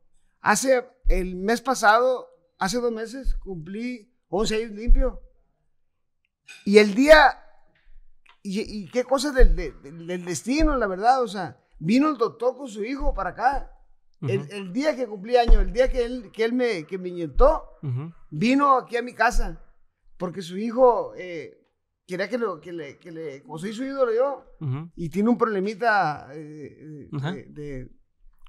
Hace, el mes pasado, hace dos meses, cumplí 11 años limpio. Y el día, y, qué cosas del, del destino, la verdad, o sea Vino el doctor con su hijo para acá. el, día que cumplí año el día que él, que él me, que me inyectó, vino aquí a mi casa. Porque su hijo eh, quería que, lo, que, le, que le. Como soy su ídolo yo, y tiene un problemita eh, eh, de,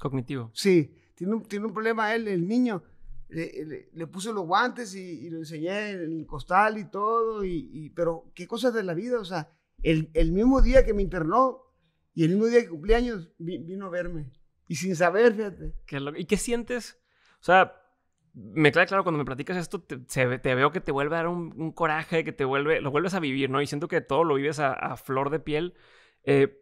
Cognitivo. Sí, tiene un, tiene un problema él, el niño. Le, le, puse los guantes y, y lo enseñé en el costal y todo, y, y, pero qué cosas de la vida, o sea, el, el mismo día que me internó, y el mismo día de cumpleaños vino a verme. Y sin saber, fíjate. ¿Y qué sientes? O sea, me queda claro cuando me platicas esto, te, veo que te vuelve a dar un, coraje, que te vuelve, lo vuelves a vivir, ¿no? Y siento que todo lo vives a, flor de piel. Eh,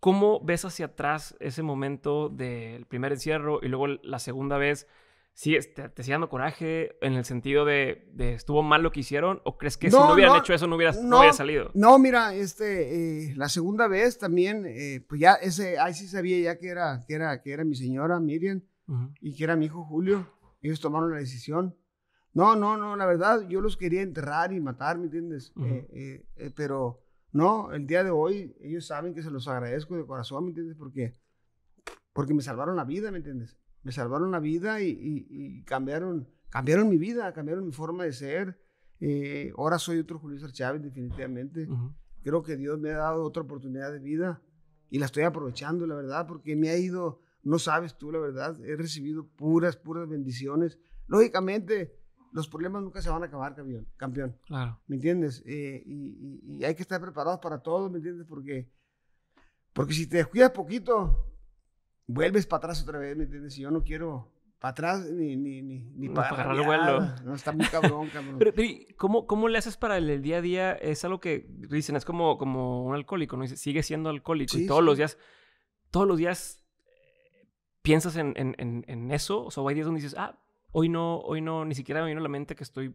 ¿Cómo ves hacia atrás ese momento del primer encierro y luego la segunda vez? sí, te, te dando coraje en el sentido de, estuvo mal lo que hicieron? ¿O crees que si no hubieran hecho eso no hubiera, salido? No, mira, este, eh, la segunda vez también, eh, pues ya ese, ahí sí sabía ya que era, que era, que era mi señora Miriam y que era mi hijo Julio. Ellos tomaron la decisión. No, no, no, la verdad, yo los quería enterrar y matar, ¿me entiendes? Eh, pero no, el día de hoy ellos saben que se los agradezco de corazón, ¿me entiendes? Porque, porque me salvaron la vida, ¿me entiendes? me salvaron la vida y, cambiaron, cambiaron mi vida, cambiaron mi forma de ser. Eh, ahora soy otro Julio César Chávez, definitivamente. Creo que Dios me ha dado otra oportunidad de vida y la estoy aprovechando, la verdad, porque me ha ido, no sabes tú, la verdad, he recibido puras, puras bendiciones. Lógicamente, los problemas nunca se van a acabar, campeón. campeón claro. ¿Me entiendes? Eh, y, hay que estar preparados para todo, ¿me entiendes? Porque, porque si te descuidas poquito, vuelves para atrás otra vez, ¿me entiendes? Y yo no quiero para atrás ni, ni, ni, para, agarrar el vuelo. No, está muy cabrón, cabrón. Pero, ¿cómo, ¿cómo, le haces para el, día a día? Es algo que dicen, es como, como un alcohólico, ¿no? Sigue siendo alcohólico y todos los días, todos los días eh, piensas en, en, en, eso. O sea, hay días donde dices, ah, hoy no, hoy no, ni siquiera me vino a la mente que estoy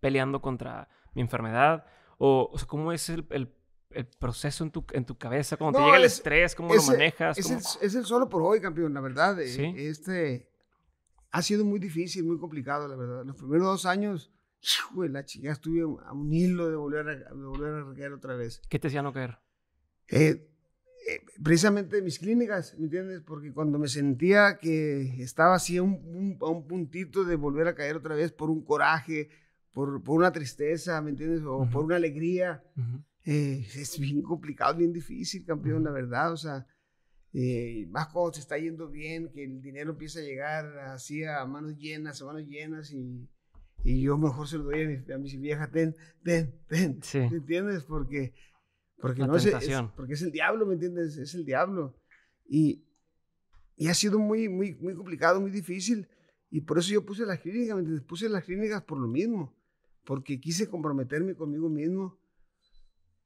peleando contra mi enfermedad. O, ¿cómo es el, el el proceso en tu, en tu cabeza ¿Cómo te llega el estrés, cómo lo manejas. Es, El, solo por hoy, campeón, la verdad. Eh, este ha sido muy difícil, muy complicado, la verdad. Los primeros dos años, güey, la chica estuve a un hilo de volver a, volver a caer otra vez. ¿Qué te hacía no caer? Eh, eh, precisamente mis clínicas, ¿me entiendes? Porque cuando me sentía que estaba así a un, puntito de volver a caer otra vez por un coraje, por, por una tristeza, ¿me entiendes? O por una alegría. Eh, es bien complicado, bien difícil, campeón, la verdad. O sea, eh, más cuando se está yendo bien, que el dinero empieza a llegar así a manos llenas, a manos llenas y, y yo mejor se lo doy a, mis viejas, ten, ten, ten, ¿me entiendes? Porque, porque, no es, porque es el diablo, ¿me entiendes? Es el diablo. Y, y ha sido muy, muy, muy complicado, muy difícil. Y por eso yo puse las clínicas, ¿me entiendes? Puse las clínicas por lo mismo, porque quise comprometerme conmigo mismo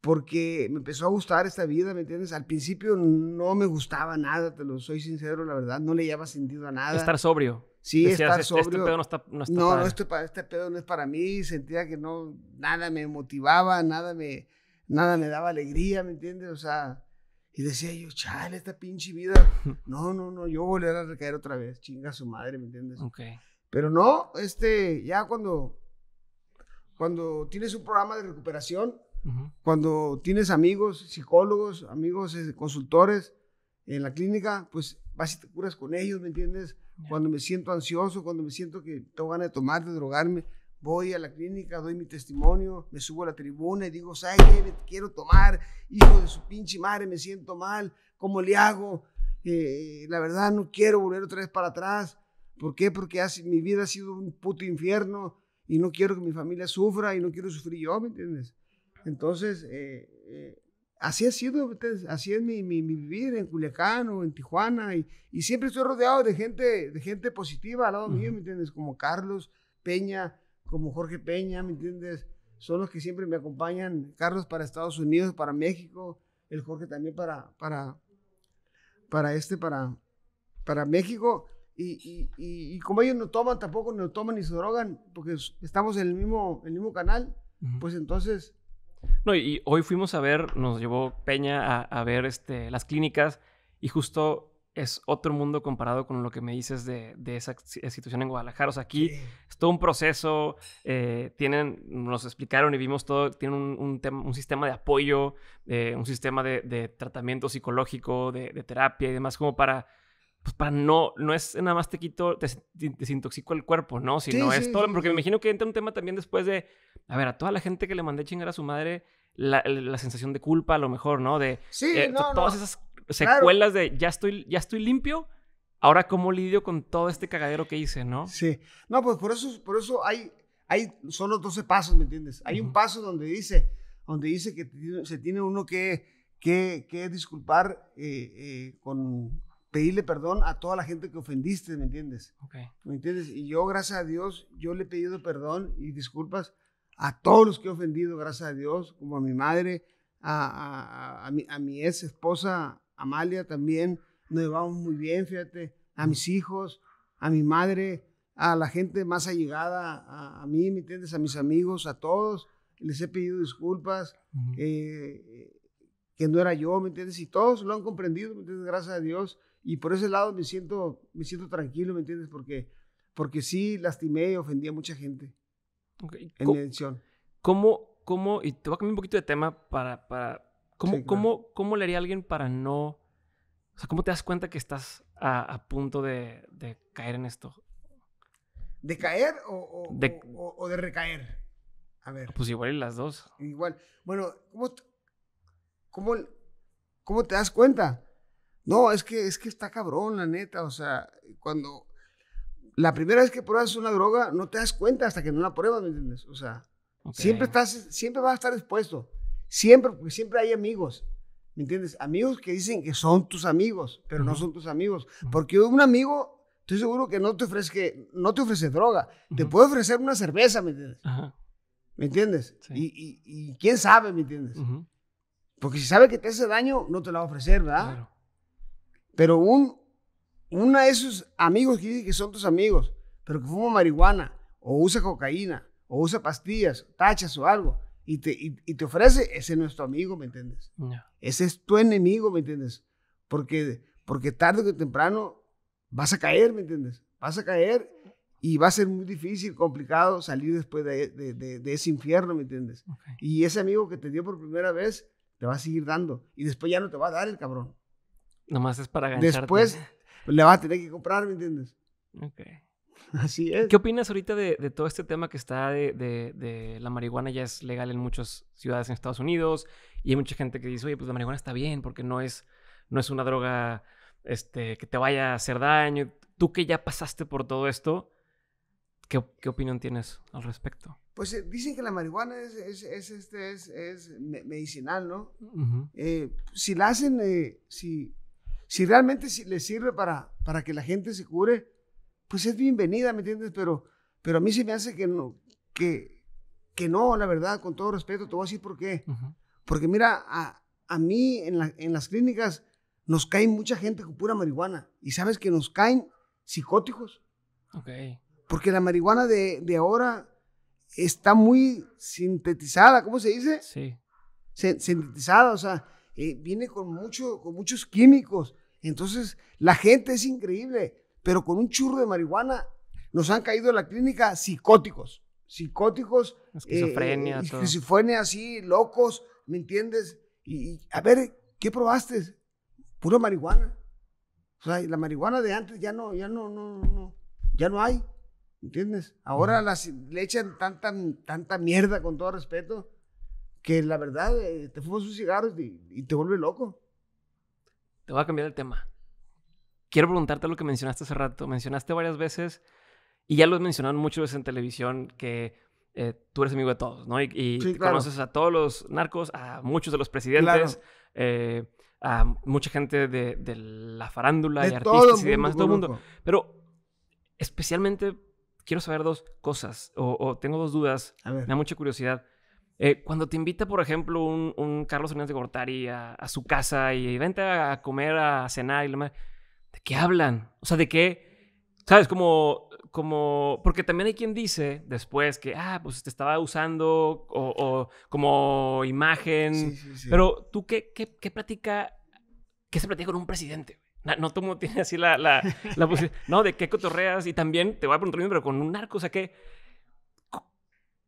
porque me empezó a gustar esta vida, ¿me entiendes? Al principio no me gustaba nada, te lo soy sincero, la verdad, no le llevaba sentido a nada. Estar sobrio. Sí, estar este sobrio. Este pedo no está, no está no, este, este, pedo no es para mí, sentía que no, nada me motivaba, nada me, nada me daba alegría, ¿me entiendes? O sea, y decía yo, chale, esta pinche vida, no, no, no, yo volver a recaer otra vez, chinga su madre, ¿me entiendes? Ok. Pero no, este, ya cuando, cuando tienes un programa de recuperación, cuando tienes amigos, psicólogos, amigos eh, consultores en la clínica, pues vas y te curas con ellos, ¿me entiendes? Cuando me siento ansioso, cuando me siento que tengo ganas de tomar, de drogarme, voy a la clínica, doy mi testimonio, me subo a la tribuna y digo, ¿sabes qué? Me quiero tomar, hijo de su pinche madre, me siento mal, ¿cómo le hago? Eh, la verdad no quiero volver otra vez para atrás. ¿Por qué? Porque mi vida ha sido un puto infierno y no quiero que mi familia sufra y no quiero sufrir yo, ¿me entiendes? Entonces, eh, eh, así ha sido, pues, así es mi, mi, vivir en Culiacán o en Tijuana, y, siempre estoy rodeado de gente, de gente positiva al lado mío, ¿me entiendes? Como Carlos Peña, como Jorge Peña, ¿me entiendes? Son los que siempre me acompañan, Carlos para Estados Unidos, para México, el Jorge también para, para, para este, para, para México. Y, como ellos no toman tampoco, no toman ni se drogan, porque estamos en el mismo, el mismo canal, pues entonces no, y, hoy fuimos a ver, nos llevó Peña a, ver este, las clínicas y justo es otro mundo comparado con lo que me dices de, esa eh, situación en Guadalajara. O sea, aquí es todo un proceso, eh, tienen, nos explicaron y vimos todo, tienen un, un sistema de apoyo, eh, un sistema de, tratamiento psicológico, de terapia y demás como para pues para no, no es nada más te quito, te, desintoxico el cuerpo, ¿no? Sino es todo, porque me imagino que entra un tema también después de, a ver, a toda la gente que le mandé chingar a su madre, la, la sensación de culpa a lo mejor, ¿no? De eh, todas esas secuelas de ya estoy, ya estoy limpio, ahora cómo lidio con todo este cagadero que hice, ¿no? Sí, no, pues por eso, por eso hay, hay, son los 12 pasos, ¿me entiendes? Hay un paso donde dice, donde dice que se tiene uno que, que, disculpar eh, eh, con pedirle perdón a toda la gente que ofendiste, ¿me entiendes? Okay. ¿Me entiendes? Y yo, gracias a Dios, yo le he pedido perdón y disculpas a todos los que he ofendido, gracias a Dios, como a mi madre, a, a, a mi, ex esposa Amalia también, nos llevamos muy bien, fíjate, a mis hijos, a mi madre, a la gente más allegada, a, mí, ¿me entiendes? A mis amigos, a todos, les he pedido disculpas. Eh, que no era yo, ¿me entiendes? Y todos lo han comprendido, ¿me entiendes? Gracias a Dios. Y por ese lado me siento, me siento tranquilo, ¿me entiendes? Porque, porque sí lastimé y ofendí a mucha gente en mi edición. ¿Cómo, cómo, y te voy a cambiar un poquito de tema para, para ¿cómo, cómo, le haría a alguien para no, o sea, cómo te das cuenta que estás a, punto de, caer en esto? ¿De caer o, de, recaer? A ver. Pues igual y las dos. Igual. Bueno, cómo, cómo te das cuenta? No, es que, es que está cabrón, la neta. O sea, cuando la primera vez que pruebas una droga, no te das cuenta hasta que no la pruebas, ¿me entiendes? O sea, siempre, estás, siempre vas a estar expuesto. Siempre, porque siempre hay amigos. ¿Me entiendes? Amigos que dicen que son tus amigos, pero no son tus amigos. Porque un amigo, estoy seguro que no te ofrece, no te ofrece droga. Te puede ofrecer una cerveza, ¿me entiendes? ¿Me entiendes? Y, y, y, quién sabe, ¿me entiendes? Porque si sabe que te hace daño, no te la va a ofrecer, ¿verdad? Pero un, uno de esos amigos que dicen que son tus amigos, pero que fuma marihuana, o usa cocaína, o usa pastillas, tachas o algo, y te, te ofrece, ese no es tu amigo, ¿me entiendes? Ese es tu enemigo, ¿me entiendes? Porque, porque tarde o temprano vas a caer, ¿me entiendes? Vas a caer y va a ser muy difícil, complicado salir después de, ese infierno, ¿me entiendes? Y ese amigo que te dio por primera vez te va a seguir dando y después ya no te va a dar el cabrón. Nomás es para ganar Después pues, le va a tener que comprar, ¿me entiendes? Ok. Así es. ¿Qué opinas ahorita de, todo este tema que está de, la marihuana? Ya es legal en muchas ciudades en Estados Unidos y hay mucha gente que dice, oye, pues la marihuana está bien porque no es, no es una droga este, que te vaya a hacer daño. Tú que ya pasaste por todo esto, ¿qué, opinión tienes al respecto? Pues eh, dicen que la marihuana es, es, este, es, medicinal, ¿no? Eh, si la hacen, eh, si si realmente le sirve para, para que la gente se cure, pues es bienvenida, ¿me entiendes? Pero, pero a mí se me hace que no, que, que no, la verdad, con todo respeto, te voy a decir por qué. Porque mira, a, mí en, en las clínicas nos cae mucha gente con pura marihuana. Y sabes que nos caen psicóticos. Porque la marihuana de, de ahora está muy sintetizada, ¿cómo se dice? Sí. sintetizada, o sea, eh, viene con, mucho, con muchos químicos. Entonces, la gente es increíble, pero con un churro de marihuana nos han caído en la clínica psicóticos, psicóticos, esquizofrenia, eh, esquizofrenia así, locos, ¿me entiendes? Y, a ver, ¿qué probaste? Pura marihuana. O sea, la marihuana de antes ya no, ya no, no, no, ya no hay, ¿entiendes? Ahora le echan tanta, mierda, con todo respeto, que la verdad eh, te fumas sus cigarros y te vuelve loco te voy a cambiar el tema. Quiero preguntarte lo que mencionaste hace rato. Mencionaste varias veces, y ya lo has mencionado muchas veces en televisión, que eh, tú eres amigo de todos, ¿no? Y, conoces a todos los narcos, a muchos de los presidentes, eh, a mucha gente de, la farándula y artistas y demás, todo el mundo. Pero especialmente quiero saber dos cosas, o, o tengo dos dudas, me da mucha curiosidad. Eh, cuando te invita, por ejemplo, un, Carlos Hernández de Gortari a, su casa y, vente a comer, a cenar y demás, ¿de qué hablan? O sea, ¿de qué? ¿Sabes? Como, como, porque también hay quien dice después que, ah, pues te estaba usando o, como imagen. Pero tú, ¿qué, qué, qué platica, qué se platica con un presidente? No, no tienes tiene así la, la, No, de qué cotorreas. Y también te voy a preguntar, pero con un narco, o sea, ¿qué,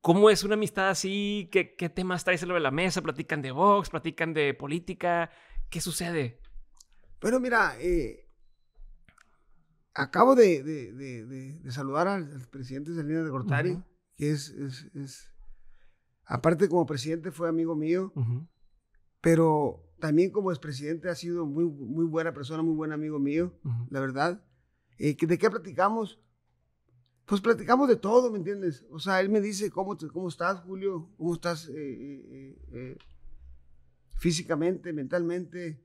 ¿Cómo es una amistad así? ¿Qué, temas traes sobre la mesa? ¿Platican de box? ¿Platican de política? ¿Qué sucede? Bueno, mira, eh, acabo de, saludar al, presidente Salinas de Gortari, que es, aparte como presidente fue amigo mío, pero también como expresidente ha sido muy, muy buena persona, muy buen amigo mío, la verdad. Eh, ¿De qué platicamos? pues platicamos de todo, ¿me entiendes? O sea, él me dice, ¿cómo, cómo estás, Julio? ¿Cómo estás eh, eh, eh, físicamente, mentalmente?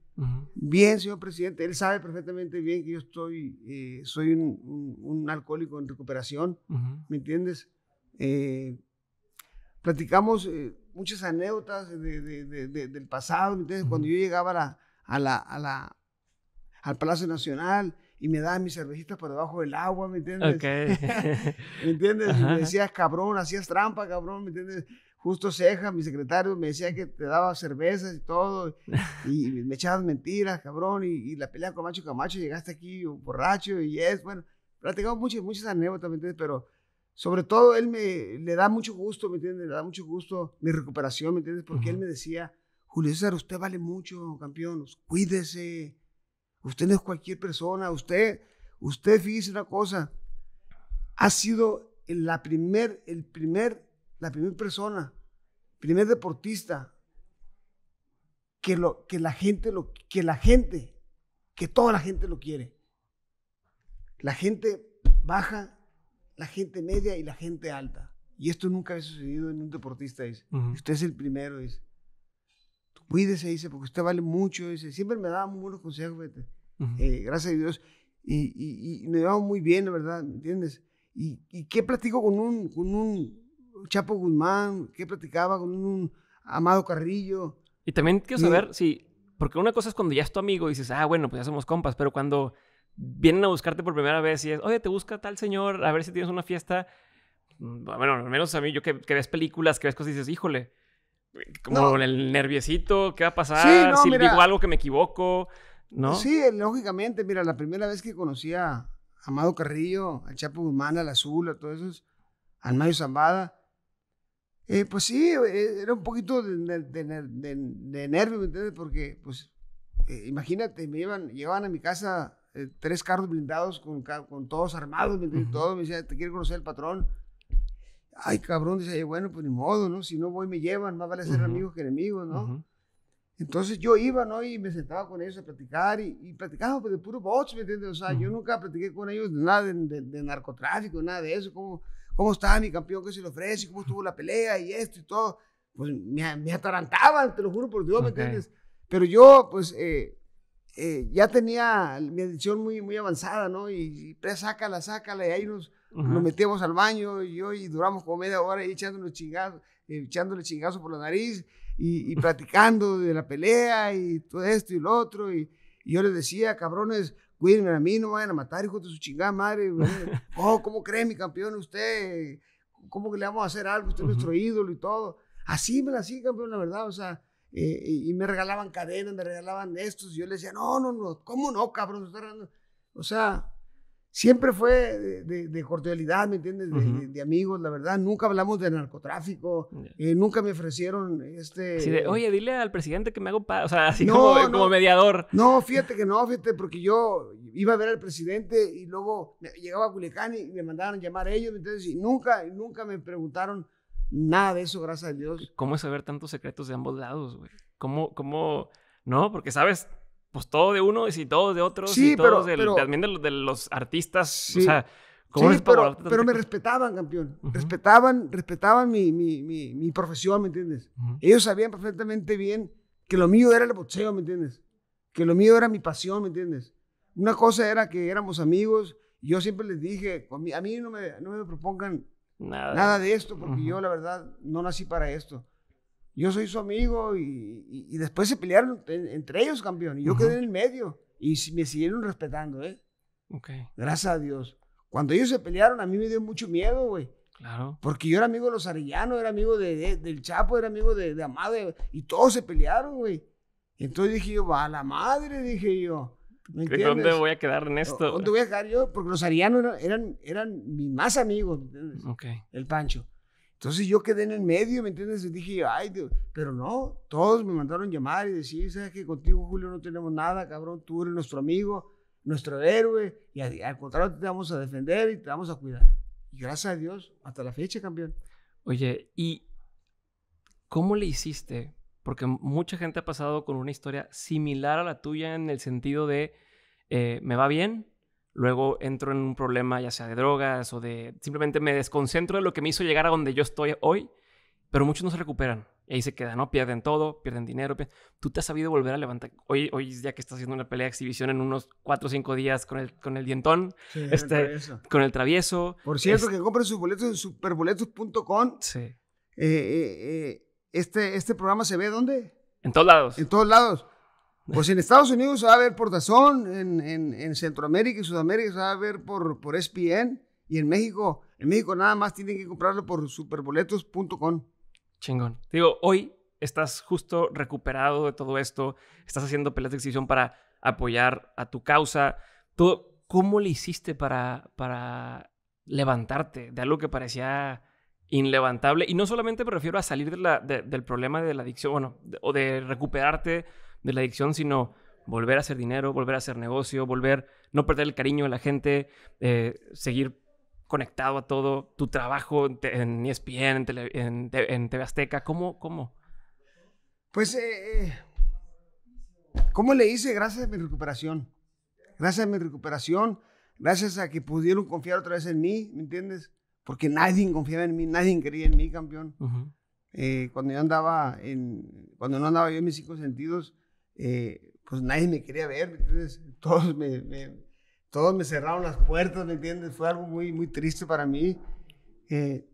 Bien, señor presidente, él sabe perfectamente bien que yo estoy, soy un, alcohólico en recuperación, ¿me entiendes? platicamos muchas anécdotas del pasado, ¿me entiendes? Cuando yo llegaba a al Palacio Nacional, y me daba mis cervecitas por debajo del agua, ¿me entiendes? Okay. ¿Me entiendes? me decías, cabrón, hacías trampa, cabrón, ¿me entiendes? Justo Ceja, mi secretario, me decía que te daba cervezas y todo, y me echabas mentiras, cabrón, y, la pelea con Macho Camacho, llegaste aquí borracho y es, bueno, platicamos muchas, muchas anécdotas, ¿me entiendes? Pero sobre todo él me, le da mucho gusto, ¿me entiendes? Le da mucho gusto mi recuperación, ¿me entiendes? Porque él me decía, Julio César, usted vale mucho, campeón, cuídese, Usted no es cualquier persona. Usted, usted fíjese una cosa. Ha sido la primer, el primer, la primera persona, primer deportista que, lo, que la gente lo, que la gente, que toda la gente lo quiere. La gente baja, la gente media y la gente alta. Y esto nunca ha sucedido en un deportista, dice. Usted es el primero, dice cuídese, dice, porque usted vale mucho, dice, siempre me daba muy buenos consejos, eh, gracias a Dios, y, y, y me daba muy bien, la verdad, ¿me entiendes? ¿Y, y qué platico con un, con un Chapo Guzmán? ¿Qué platicaba con un Amado Carrillo? Y también quiero saber si, porque una cosa es cuando ya es tu amigo y dices, ah, bueno, pues ya somos compas, pero cuando vienen a buscarte por primera vez y es, oye, te busca tal señor, a ver si tienes una fiesta. Mm, bueno, al menos a mí, yo que, que ves películas, que ves cosas y dices, híjole, como el nerviosito, ¿qué va a pasar? si digo algo que me equivoco, ¿no? Sí, lógicamente, mira, la primera vez que conocí a Amado Carrillo, al Chapo Guzmán, al Azul, a todos esos, al Mayo Zambada, eh, pues sí, eh, era un poquito de, de, de, nervio, ¿me entiendes? Porque, pues, eh, imagínate, me llevan, llevaban a mi casa tres carros blindados con, con todos armados, ¿me me decían, te quiero conocer el patrón ay cabrón, dice, bueno, pues ni modo, ¿no? Si no voy me llevan, más vale ser amigos que enemigos, ¿no? Entonces yo iba, ¿no? Y me sentaba con ellos a platicar y, y pues, de puro bots, ¿me entiendes? O sea, yo nunca platiqué con ellos de nada de, de, narcotráfico, nada de eso, cómo, cómo estaba mi campeón, qué se le ofrece, cómo estuvo la pelea y esto y todo. Pues me, me atarantaban, te lo juro por Dios, ¿me entiendes? Pero yo, pues, eh, eh, ya tenía mi adicción muy, muy avanzada, ¿no? Y, y sácala sácala, y ahí nos nos metíamos al baño y yo y duramos como media hora chingazos, eh, echándole chingazos por la nariz y, y platicando de la pelea y todo esto y lo otro. Y, yo les decía, cabrones, cuídenme a mí, no vayan a matar, hijo de su chingada madre. oh, ¿cómo cree mi campeón usted? ¿Cómo que le vamos a hacer algo? Usted es nuestro ídolo y todo. Así me la hacía, campeón, la verdad, o sea. Eh, y, me regalaban cadenas, me regalaban estos. Y yo les decía, no, no, no, ¿cómo no, cabrón? O sea, siempre fue de, cordialidad, ¿me entiendes? De, amigos, la verdad. Nunca hablamos de narcotráfico. Eh, nunca me ofrecieron este... Oye, dile al presidente que me hago... o sea, así no, como, mediador. No, fíjate que no, fíjate, porque yo iba a ver al presidente y luego llegaba a Culiacán y me a llamar a ellos, ¿me Y nunca, nunca me preguntaron nada de eso, gracias a Dios. ¿Cómo es saber tantos secretos de ambos lados, güey? ¿Cómo, cómo... No, porque sabes, pues todo de uno, y todo de otros y todos pero, también de los, artistas, pero, me respetaban, campeón. Respetaban, respetaban mi, mi, mi, profesión, ¿me entiendes? Ellos sabían perfectamente bien que lo mío era el boxeo, ¿me entiendes? Que lo mío era mi pasión, ¿me entiendes? Una cosa era que éramos amigos, yo siempre les dije, a mí, no, me, no me propongan nada, de esto, porque yo la verdad no nací para esto yo soy su amigo y, y, después se pelearon entre ellos, campeón, y yo quedé en el medio y me siguieron respetando, ¿eh? Okay. Gracias a Dios. Cuando ellos se pelearon, a mí me dio mucho miedo, güey. Claro. Porque yo era amigo de los arellanos, era amigo de, del Chapo, era amigo de, de Amade, y todos se pelearon, güey. Entonces dije yo, va a la madre, dije yo. ¿De ¿Dónde voy a quedar en esto? ¿Dónde voy a quedar yo? Porque los arianos eran, eran, mis más amigos. entiendes? Okay. El Pancho. Entonces yo quedé en el medio, ¿me entiendes? Y dije, ay, Dios. pero no, todos me mandaron llamar y decir, ¿sabes que contigo, Julio, no tenemos nada, cabrón? Tú eres nuestro amigo, nuestro héroe, y al contrario te vamos a defender y te vamos a cuidar. Y gracias a Dios, hasta la fecha, campeón. Oye, ¿y cómo le hiciste? Porque mucha gente ha pasado con una historia similar a la tuya en el sentido de, eh, me va bien, luego entro en un problema ya sea de drogas o de... Simplemente me desconcentro de lo que me hizo llegar a donde yo estoy hoy, pero muchos no se recuperan. Y ahí se quedan, ¿no? Pierden todo, pierden dinero. Tú te has sabido volver a levantar. Hoy, hoy ya que estás haciendo una pelea de exhibición en unos 4 o 5 días con el, con el dientón, este, con el travieso. Por cierto, que compren sus boletos en superboletos.com. Sí. Eh, eh, eh, este, este programa se ve ¿dónde? En todos lados. En todos lados. Pues en Estados Unidos se va a ver por Tazón, en, Centroamérica y Sudamérica se va a ver por, por ESPN y en México, en México nada más tienen que comprarlo por superboletos.com. Chingón. Digo, hoy estás justo recuperado de todo esto, estás haciendo peleas de exhibición para apoyar a tu causa. ¿Tú, ¿Cómo le hiciste para, para levantarte de algo que parecía inlevantable? Y no solamente me refiero a salir de del problema de la adicción, bueno, o de recuperarte de la adicción, sino volver a hacer dinero, volver a hacer negocio, volver, no perder el cariño de la gente, eh, seguir conectado a todo, tu trabajo en ESPN, en, e en, TV Azteca, ¿cómo? Pues, eh, eh, ¿cómo le hice? Gracias a mi recuperación. Gracias a mi recuperación, gracias a que pudieron confiar otra vez en mí, ¿me entiendes? Porque nadie confiaba en mí, nadie creía en mí, campeón. cuando yo andaba en, cuando no andaba yo en mis cinco sentidos, eh, pues nadie me quería ver, ¿me entiendes? Todos me, todos me cerraron las puertas, ¿me entiendes? Fue algo muy, muy triste para mí. Eh,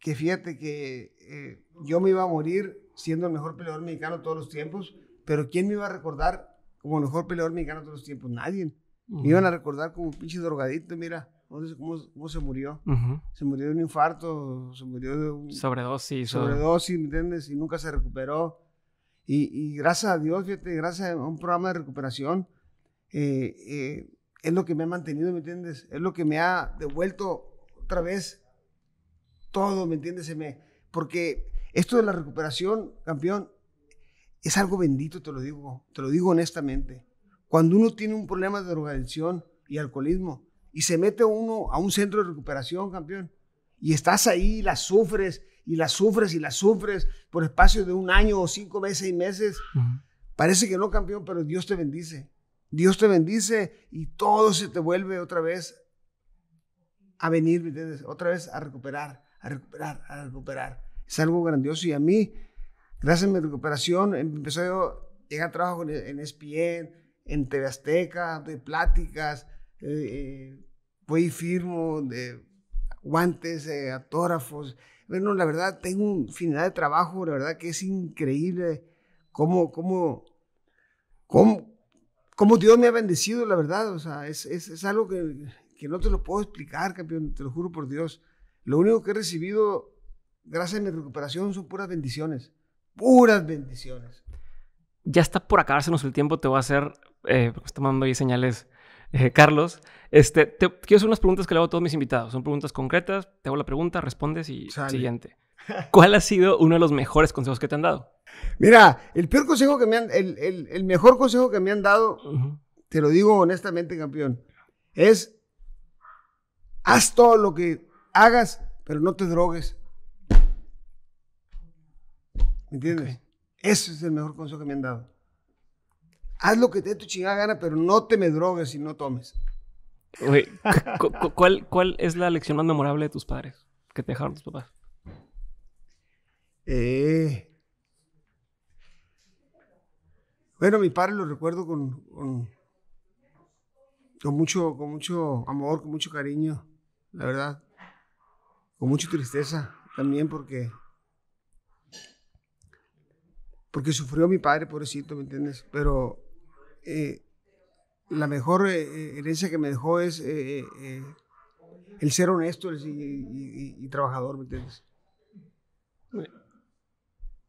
que fíjate que eh, yo me iba a morir siendo el mejor peleador mexicano todos los tiempos, pero ¿quién me iba a recordar como el mejor peleador mexicano todos los tiempos? Nadie. Me iban a recordar como un pinche drogadito, mira. ¿Cómo, cómo se murió? Se murió de un infarto, se murió de un... Sobredosis. Sobredosis, ¿me entiendes? Y nunca se recuperó. Y, gracias a Dios, fíjate, gracias a un programa de recuperación, eh, eh, es lo que me ha mantenido, ¿me entiendes? Es lo que me ha devuelto otra vez todo, ¿me entiendes? porque esto de la recuperación, campeón, es algo bendito, te lo digo, te lo digo honestamente. Cuando uno tiene un problema de drogadicción y alcoholismo y se mete uno a un centro de recuperación, campeón, y estás ahí, la sufres y la sufres y la sufres por espacio de un año o cinco meses, seis meses. Parece que no, campeón, pero Dios te bendice. Dios te bendice y todo se te vuelve otra vez a venir, entiendes? Otra vez a recuperar, a recuperar, a recuperar. Es algo grandioso y a mí, gracias a mi recuperación, em, empezó yo llegar a trabajo en, ESPN, en TV Azteca, de pláticas, eh, eh voy firmo de guantes, eh, autógrafos, bueno, la verdad, tengo un final de trabajo, la verdad que es increíble cómo, cómo, cómo, Dios me ha bendecido, la verdad. O sea, es, algo que, no te lo puedo explicar, campeón, te lo juro por Dios. Lo único que he recibido, gracias a mi recuperación, son puras bendiciones. Puras bendiciones. Ya está por acabarse el tiempo, te voy a hacer, eh, porque estoy mandando ahí señales eh, Carlos. Este, quiero hacer unas preguntas que le hago a todos mis invitados. Son preguntas concretas. Te hago la pregunta, respondes y siguiente. ¿Cuál ha sido uno de los mejores consejos que te han dado? Mira, el peor consejo que me el, mejor consejo que me han dado, te lo digo honestamente, campeón, es haz todo lo que hagas, pero no te drogues. ¿Me entiendes? Ese es el mejor consejo que me han dado haz lo que te dé tu chingada gana, pero no te me drogues y no tomes. cuál, ¿cuál es la lección más memorable de tus padres que te dejaron tus papás? Eh, bueno, mi padre lo recuerdo con, con, mucho, con mucho amor, con mucho cariño, la verdad. Con mucha tristeza también porque, porque sufrió mi padre, pobrecito, ¿me entiendes? Pero eh, la mejor eh, herencia que me dejó es eh, el ser honesto y, trabajador,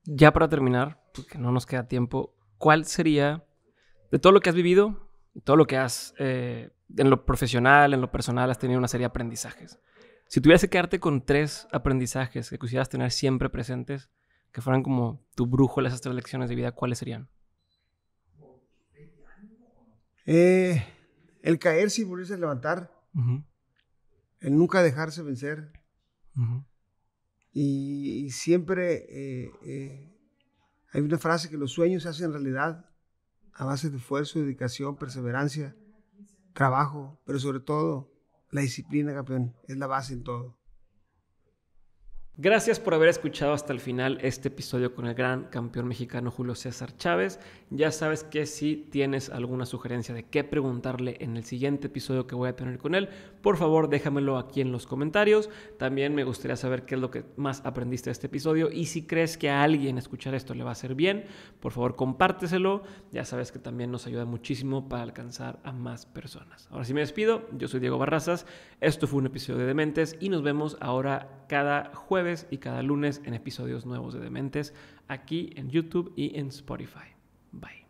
Ya para terminar, porque no nos queda tiempo, ¿cuál sería, de todo lo que has vivido, todo lo que has, en lo profesional, en lo personal, has tenido una serie de aprendizajes? Si tuvieras que quedarte con tres aprendizajes que quisieras tener siempre presentes, que fueran como tu brújula, esas tres lecciones de vida, ¿cuáles serían? Eh, el caer sin volverse a levantar. El nunca dejarse vencer. y, siempre eh, eh, hay una frase que los sueños se hacen realidad a base de esfuerzo, dedicación, perseverancia, trabajo, pero sobre todo la disciplina, campeón, es la base en todo. Gracias por haber escuchado hasta el final este episodio con el gran campeón mexicano Julio César Chávez. Ya sabes que si tienes alguna sugerencia de qué preguntarle en el siguiente episodio que voy a tener con él, por favor déjamelo aquí en los comentarios. También me gustaría saber qué es lo que más aprendiste de este episodio y si crees que a alguien escuchar esto le va a hacer bien, por favor compárteselo. Ya sabes que también nos ayuda muchísimo para alcanzar a más personas. Ahora sí me despido. Yo soy Diego Barrazas. Esto fue un episodio de Dementes y nos vemos ahora cada jueves y cada lunes en episodios nuevos de Dementes, aquí en YouTube y en Spotify. Bye.